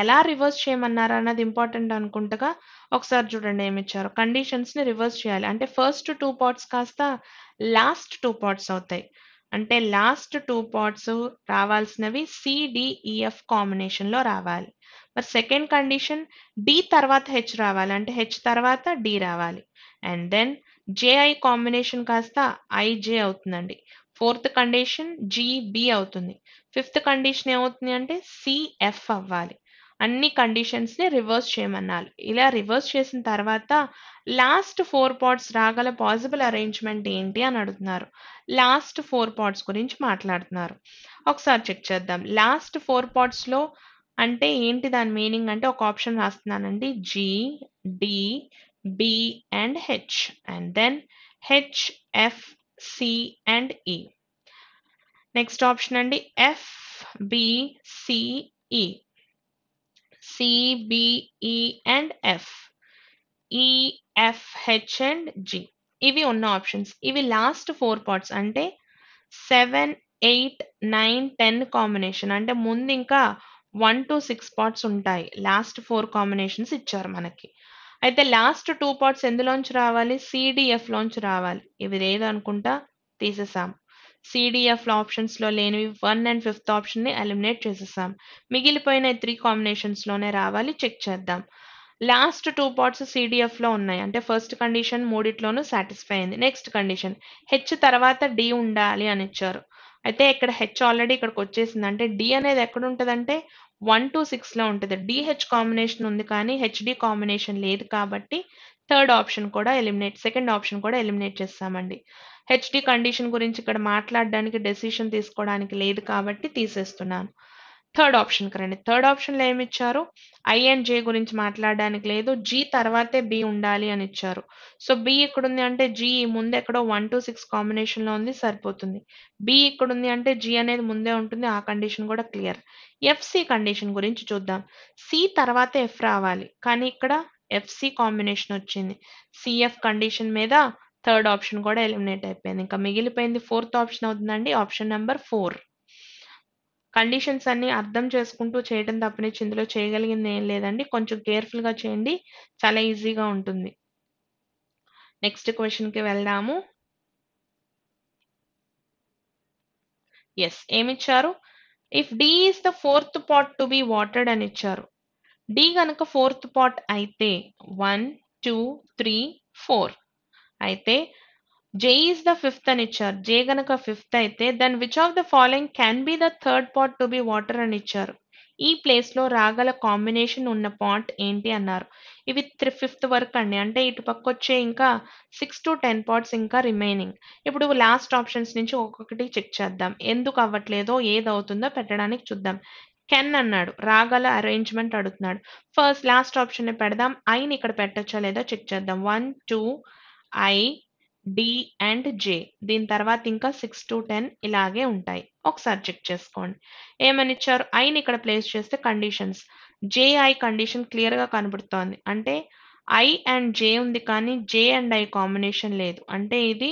[SPEAKER 1] ఎలా reverse చేయమన్నారు అన్నది important అనుకుంటగా ఒకసారి చూడండి ఏమి ఇచ్చారు కండిషన్స్ని reverse చేయాలి అంటే ఫస్ట్ టూ పాట్స్ కాస్త లాస్ట్ టూ పాట్స్ అవుతాయి అంటే లాస్ట్ టూ పార్ట్స్ రావాల్సినవి సిడిఈఎఫ్ కాంబినేషన్లో e, రావాలి మరి సెకండ్ కండిషన్ డి తర్వాత హెచ్ రావాలి అంటే హెచ్ తర్వాత డి రావాలి అండ్ దెన్ జేఐ కాంబినేషన్ కాస్త ఐజే అవుతుందండి ఫోర్త్ కండిషన్ జీబి అవుతుంది ఫిఫ్త్ కండిషన్ ఏమవుతుంది అంటే సిఎఫ్ అవ్వాలి అన్ని కండిషన్స్ని రివర్స్ చేయమన్నారు ఇలా రివర్స్ చేసిన తర్వాత లాస్ట్ ఫోర్ పాట్స్ రాగల పాసిబుల్ అరేంజ్మెంట్ ఏంటి అని అడుగుతున్నారు లాస్ట్ ఫోర్ పాట్స్ గురించి మాట్లాడుతున్నారు ఒకసారి చెక్ చేద్దాం లాస్ట్ ఫోర్ పాట్స్లో అంటే ఏంటి దాని మీనింగ్ అంటే ఒక ఆప్షన్ రాస్తున్నానండి G D B and H and then H F C and E next option అండి F B CE C, B, E and F. E, F, H and G. ఇవి ఉన్న options ఇవి లాస్ట్ ఫోర్ పార్ట్స్ అంటే seven eight nine ten combination అంటే ముందు ఇంకా one to six parts ఉంటాయి last four combinations ఇచ్చారు మనకి అయితే లాస్ట్ టూ పార్ట్స్ ఎందులోంచి రావాలి సిడిఎఫ్లోంచి రావాలి ఇవి లేదనుకుంటా తీసేసాం ఆప్షన్స్ ఆప్షన్స్లో లేనివి వన్ అండ్ ఫిఫ్త్ ఆప్షన్ ని ఎలిమినేట్ చేసేసాం మిగిలిపోయిన త్రీ లోనే రావాలి చెక్ చేద్దాం లాస్ట్ టూ పార్ట్స్ లో ఉన్నాయి అంటే ఫస్ట్ కండిషన్ మూడిట్లోనూ సాటిస్ఫై అయింది నెక్స్ట్ కండిషన్ హెచ్ తర్వాత డి ఉండాలి అని ఇచ్చారు అయితే ఇక్కడ హెచ్ ఆల్రెడీ ఇక్కడికి వచ్చేసింది అంటే డి అనేది ఎక్కడ ఉంటుందంటే వన్ టు సిక్స్లో ఉంటుంది డిహెచ్ కాంబినేషన్ ఉంది కానీ హెచ్డి కాంబినేషన్ లేదు కాబట్టి థర్డ్ ఆప్షన్ కూడా ఎలిమినేట్ సెకండ్ ఆప్షన్ కూడా ఎలిమినేట్ చేస్తామండి హెచ్డి కండిషన్ గురించి ఇక్కడ మాట్లాడడానికి డెసిషన్ తీసుకోవడానికి లేదు కాబట్టి తీసేస్తున్నాను థర్డ్ ఆప్షన్కి రండి థర్డ్ ఆప్షన్లో ఏమి ఇచ్చారు ఐ అండ్ జే గురించి మాట్లాడడానికి లేదు జీ తర్వాతే బి ఉండాలి అని ఇచ్చారు సో బి ఇక్కడ ఉంది అంటే జీ ముందు ఎక్కడో వన్ టు సిక్స్ కాంబినేషన్లో ఉంది సరిపోతుంది బి ఇక్కడ ఉంది అంటే జీ అనేది ముందే ఉంటుంది ఆ కండిషన్ కూడా క్లియర్ ఎఫ్సి కండిషన్ గురించి చూద్దాం సి తర్వాత ఎఫ్ రావాలి కానీ ఇక్కడ ఎఫ్సి కాంబినేషన్ వచ్చింది సిఎఫ్ కండిషన్ మీద థర్డ్ ఆప్షన్ కూడా ఎలిమినేట్ అయిపోయింది ఇంకా మిగిలిపోయింది ఫోర్త్ ఆప్షన్ అవుతుందండి ఆప్షన్ నెంబర్ ఫోర్ కండిషన్స్ అన్ని అర్థం చేసుకుంటూ చేయడం తప్పనిచ్చి ఇందులో చేయగలిగింది ఏం లేదండి కొంచెం కేర్ఫుల్గా చేయండి చాలా ఈజీగా ఉంటుంది నెక్స్ట్ క్వశ్చన్కి వెళ్దాము ఎస్ ఏమిచ్చారు if D is the fourth pot to be watered అని ఇచ్చారు డి కనుక ఫోర్త్ పాట్ అయితే వన్ టూ త్రీ ఫోర్ అయితే జే ఈస్ ద ఫిఫ్త్ అని ఇచ్చారు జే గనక ఫిఫ్త్ అయితే then which of the following can be the third pot to be water అని ఇచ్చారు ఈ ప్లేస్ లో రాగల కాంబినేషన్ ఉన్న పాట్ ఏంటి అన్నారు ఇవి త్రీ ఫిఫ్త్ వర్క్ అండి అంటే ఇటు పక్క వచ్చే ఇంకా సిక్స్ టు టెన్ పాట్స్ ఇంకా రిమైనింగ్ ఇప్పుడు లాస్ట్ ఆప్షన్స్ నుంచి ఒక్కొక్కటి చెక్ చేద్దాం ఎందుకు అవ్వట్లేదో ఏదవుతుందో పెట్టడానికి చూద్దాం కెన్ అన్నాడు రాగల అరేంజ్మెంట్ అడుగుతున్నాడు ఫస్ట్ లాస్ట్ ఆప్షన్ పెడదాం ఐని ఇక్కడ పెట్టచ్చా లేదో చెక్ చేద్దాం one two I D and J దీని తర్వాత ఇంకా సిక్స్ టు టెన్ ఇలాగే ఉంటాయి ఒకసారి చెక్ చేసుకోండి ఏమని ఇచ్చారు ఐని ఇక్కడ ప్లేస్ చేస్తే కండిషన్స్ జేఐ కండిషన్ క్లియర్గా కనబడుతోంది అంటే ఐ అండ్ జే ఉంది కానీ జే అండ్ ఐ కాంబినేషన్ లేదు అంటే ఇది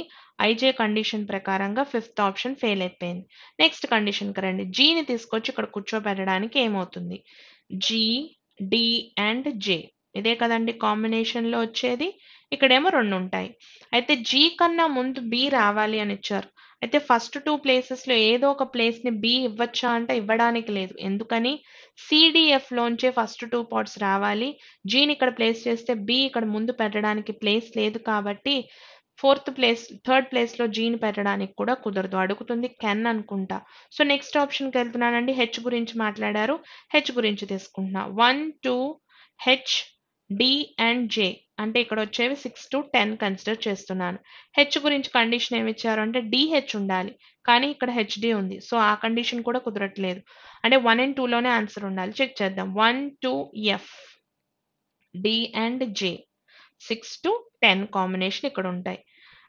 [SPEAKER 1] ఐజే కండిషన్ ప్రకారంగా ఫిఫ్త్ ఆప్షన్ ఫెయిల్ అయిపోయింది నెక్స్ట్ కండిషన్కి రండి జీని తీసుకొచ్చి ఇక్కడ కూర్చోబెట్టడానికి ఏమవుతుంది జీ డి అండ్ జే ఇదే కదండి కాంబినేషన్లో వచ్చేది ఇక్కడేమో రెండు ఉంటాయి అయితే జీ కన్నా ముందు బి రావాలి అని ఇచ్చారు అయితే ఫస్ట్ టూ ప్లేసెస్లో ఏదో ఒక ప్లేస్ని బి ఇవ్వచ్చా అంటే ఇవ్వడానికి లేదు ఎందుకని లోంచే ఫస్ట్ టూ పార్ట్స్ రావాలి జీని ఇక్కడ ప్లేస్ చేస్తే బి ఇక్కడ ముందు పెట్టడానికి ప్లేస్ లేదు కాబట్టి ఫోర్త్ ప్లేస్ థర్డ్ ప్లేస్లో జీని పెట్టడానికి కూడా కుదరదు అడుగుతుంది కెన్ అనుకుంటా సో నెక్స్ట్ ఆప్షన్కి వెళ్తున్నానండి హెచ్ గురించి మాట్లాడారు హెచ్ గురించి తీసుకుంటున్నా one two H D and J అంటే ఇక్కడ వచ్చేవి సిక్స్ టు టెన్ కన్సిడర్ చేస్తున్నాను హెచ్ గురించి కండిషన్ ఏమి ఇచ్చారు అంటే డిహెచ్ ఉండాలి కానీ ఇక్కడ హెచ్డి ఉంది సో ఆ కండిషన్ కూడా కుదరట్లేదు అంటే వన్ అండ్ టూలోనే ఆన్సర్ ఉండాలి చెక్ చేద్దాం one two F D and J six to ten combination ఇక్కడ ఉంటాయి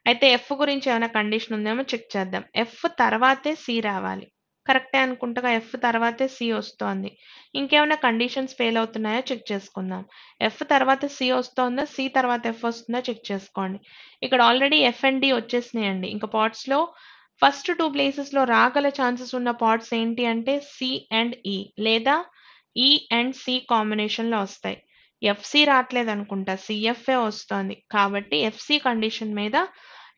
[SPEAKER 1] అయితే ఎఫ్ గురించి ఏమైనా కండిషన్ ఉందేమో చెక్ చేద్దాం ఎఫ్ తర్వాతే సి రావాలి కరెక్టే అనుకుంటగా ఎఫ్ తర్వాతే సి వస్తోంది ఇంకేమైనా కండిషన్స్ ఫెయిల్ అవుతున్నాయో చెక్ చేసుకుందాం ఎఫ్ తర్వాత సి వస్తోందా సి తర్వాత ఎఫ్ వస్తుందా చెక్ చేసుకోండి ఇక్కడ ఆల్రెడీ ఎఫ్ అండ్ డి వచ్చేసినాయండి ఇంకా పాట్స్లో ఫస్ట్ టూ ప్లేసెస్లో రాగల ఛాన్సెస్ ఉన్న పార్ట్స్ ఏంటి అంటే సి అండ్ ఈ లేదా ఈ అండ్ సి కాంబినేషన్లో వస్తాయి ఎఫ్సి రావట్లేదు అనుకుంటా సిఎఫ్ఏ వస్తోంది కాబట్టి ఎఫ్సి కండిషన్ మీద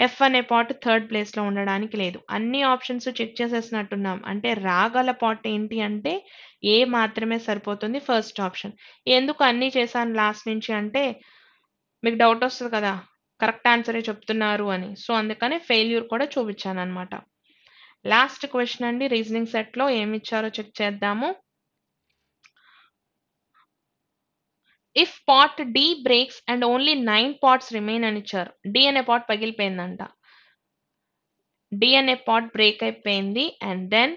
[SPEAKER 1] ఎఫ్ అనే పాట్ థర్డ్ ప్లేస్లో ఉండడానికి లేదు అన్ని ఆప్షన్స్ చెక్ చేసేసినట్టున్నాం అంటే రాగల పాట్ ఏంటి అంటే ఏ మాత్రమే సరిపోతుంది ఫస్ట్ ఆప్షన్ ఎందుకు అన్నీ చేశాను లాస్ట్ నుంచి అంటే మీకు డౌట్ వస్తుంది కదా కరెక్ట్ ఆన్సరే చెప్తున్నారు అని సో అందుకని ఫెయిల్యూర్ కూడా చూపించాను అనమాట లాస్ట్ క్వశ్చన్ అండి రీజనింగ్ సెట్లో ఏమి ఇచ్చారో చెక్ చేద్దాము if part D breaks and only nine parts remain అని ఇచ్చారు డి అనే పార్ట్ పగిలిపోయిందంట డి అనే పార్ట్ బ్రేక్ అయిపోయింది and then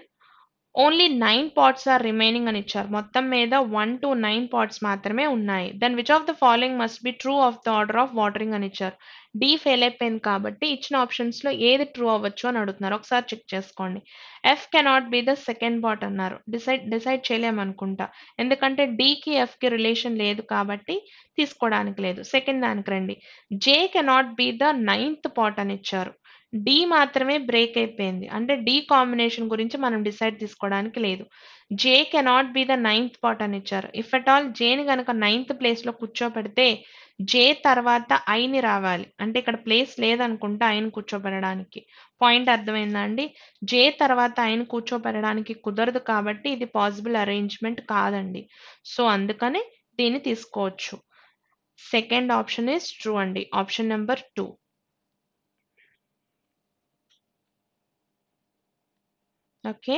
[SPEAKER 1] only nine parts are remaining అని ఇచ్చారు మొత్తం మీద వన్ టు నైన్ పార్ట్స్ మాత్రమే ఉన్నాయి then which of the following must be true of the order of watering అని ఇచ్చారు డి ఫెయిల్ అయిపోయింది కాబట్టి ఇచ్చిన ఆప్షన్స్లో ఏది ట్రూ అవ్వచ్చు అని అడుగుతున్నారు ఒకసారి చెక్ చేసుకోండి F cannot be the second part అన్నారు డిసైడ్ డిసైడ్ చేయలేమనుకుంటా ఎందుకంటే డికి ఎఫ్ కి రిలేషన్ లేదు కాబట్టి తీసుకోవడానికి లేదు సెకండ్ దానికి రండి J cannot be the ninth part అని ఇచ్చారు డి మాత్రమే బ్రేక్ అయిపోయింది అంటే డి కాంబినేషన్ గురించి మనం డిసైడ్ తీసుకోవడానికి లేదు J cannot be the ninth part అని ఇచ్చారు ఇఫ్ అట్ ఆల్ జేని కనుక నైన్త్ ప్లేస్లో కూర్చోబెడితే జే తర్వాత ఐని రావాలి అంటే ఇక్కడ ప్లేస్ లేదనుకుంటా ఆయన కూర్చోబెట్టడానికి పాయింట్ అర్థమైందా అండి జే తర్వాత ఆయన కూర్చోబెట్టడానికి కుదరదు కాబట్టి ఇది పాసిబుల్ అరేంజ్మెంట్ కాదండి సో అందుకని దీన్ని తీసుకోవచ్చు సెకండ్ ఆప్షన్ ఇస్ ట్రూ అండి option number two okay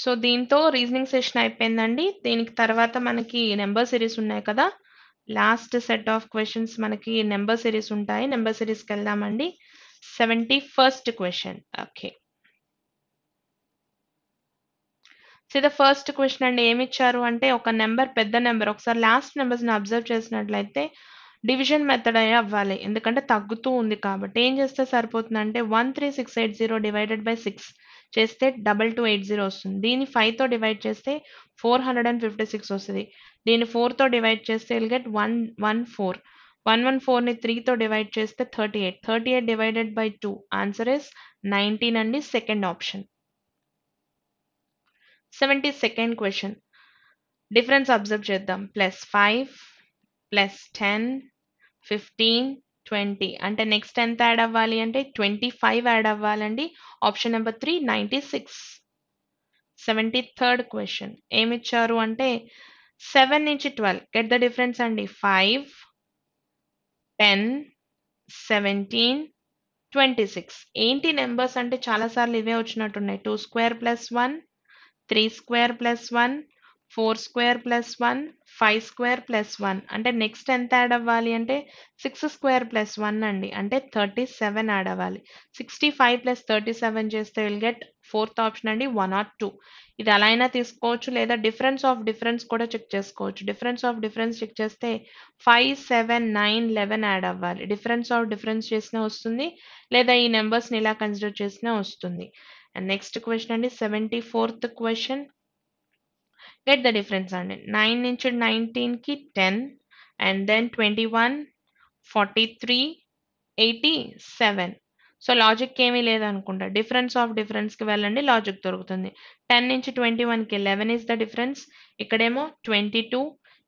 [SPEAKER 1] so దీంతో రీజనింగ్ సెషన్ అయిపోయిందండి దీనికి తర్వాత మనకి నెంబర్ సిరీస్ ఉన్నాయి కదా లాస్ట్ సెట్ ఆఫ్ క్వశ్చన్స్ మనకి నెంబర్ సిరీస్ ఉంటాయి నెంబర్ సిరీస్కి వెళ్దామండి seventy first question okay so first question అండి ఏమి ఇచ్చారు అంటే ఒక నెంబర్ పెద్ద నెంబర్ ఒకసారి లాస్ట్ నెంబర్స్ని అబ్జర్వ్ చేసినట్లయితే డివిజన్ మెథడ్ అయ్యి అవ్వాలి ఎందుకంటే తగ్గుతూ ఉంది కాబట్టి ఏం చేస్తే సరిపోతుందంటే one three six eight zero divided by six చేస్తే డబల్ టూ ఎయిట్ జీరో వస్తుంది దీన్ని ఫైవ్తో డివైడ్ చేస్తే four hundred and fifty six వస్తుంది దీన్ని ఫోర్తో డివైడ్ చేస్తే will get one one four one one ఫోర్ని త్రీతో డివైడ్ చేస్తే thirty eight thirty eight divided by two answer is nineteen అండి second option seventy second question difference observe చేద్దాం plus five plus ten fifteen twenty అంటే next ఎంత add అవ్వాలి అంటే twenty five add అవ్వాలండి option number three ninety six seventy third question ఏమిచ్చారు అంటే seven నుంచి ట్వెల్వ్ గెట్ ద డిఫరెన్స్ అండి five ten seventeen twenty six ఏంటి నెంబర్స్ అంటే చాలాసార్లు ఇవే వచ్చినట్టున్నాయి two square plus one three square plus one four square plus one five square plus one అంటే నెక్స్ట్ ఎంత యాడ్ అవ్వాలి అంటే సిక్స్ స్క్వేర్ ప్లస్ వన్ అండి అంటే థర్టీ సెవెన్ యాడ్ అవ్వాలి sixty five plus thirty seven చేస్తే విల్ గెట్ ఫోర్త్ ఆప్షన్ అండి one or two ఇది అలా అయినా తీసుకోవచ్చు లేదా డిఫరెన్స్ ఆఫ్ డిఫరెన్స్ కూడా చెక్ చేసుకోవచ్చు డిఫరెన్స్ ఆఫ్ డిఫరెన్స్ చెక్ చేస్తే five seven nine eleven add అవ్వాలి డిఫరెన్స్ ఆఫ్ డిఫరెన్స్ చేసినా వస్తుంది లేదా ఈ నెంబర్స్ని ఇలా కన్సిడర్ చేసినా వస్తుంది అండ్ నెక్స్ట్ క్వశ్చన్ అండి seventy fourth question get the difference అండి నైన్ నుంచి నైన్టీన్కి ten and then twenty one forty three eighty seven so logic ఏమీ లేదనుకుంటా డిఫరెన్స్ ఆఫ్ డిఫరెన్స్కి వెళ్ళండి లాజిక్ దొరుకుతుంది టెన్ నుంచి ట్వంటీ వన్కి లెవెన్ ఇస్ ద డిఫరెన్స్ ఇక్కడేమో ట్వంటీ టూ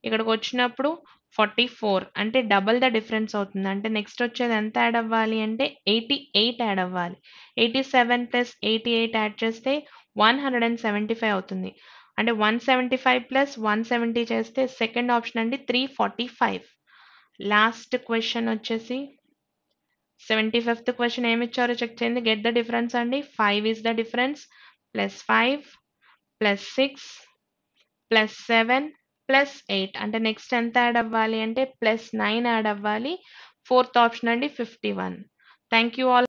[SPEAKER 1] ఇక్కడికి వచ్చినప్పుడు ఫార్టీ ఫోర్ అంటే డబల్ ద డిఫరెన్స్ అవుతుంది అంటే నెక్స్ట్ వచ్చేది ఎంత యాడ్ అవ్వాలి అంటే ఎయిటీ ఎయిట్ యాడ్ అవ్వాలి eighty seven plus eighty eight add చేస్తే one hundred and seventy five అవుతుంది అంటే one seventy five plus one seventy చేస్తే సెకండ్ ఆప్షన్ అండి three forty five last question వచ్చేసి సెవెంటీ ఫిఫ్త్ క్వశ్చన్ ఏమి ఇచ్చారో చెక్ చేయండి గెట్ ద డిఫరెన్స్ అండి five is the difference plus five plus six plus seven plus eight అంటే next ఎంత add అవ్వాలి అంటే ప్లస్ నైన్ యాడ్ అవ్వాలి ఫోర్త్ ఆప్షన్ అండి fifty one thank you all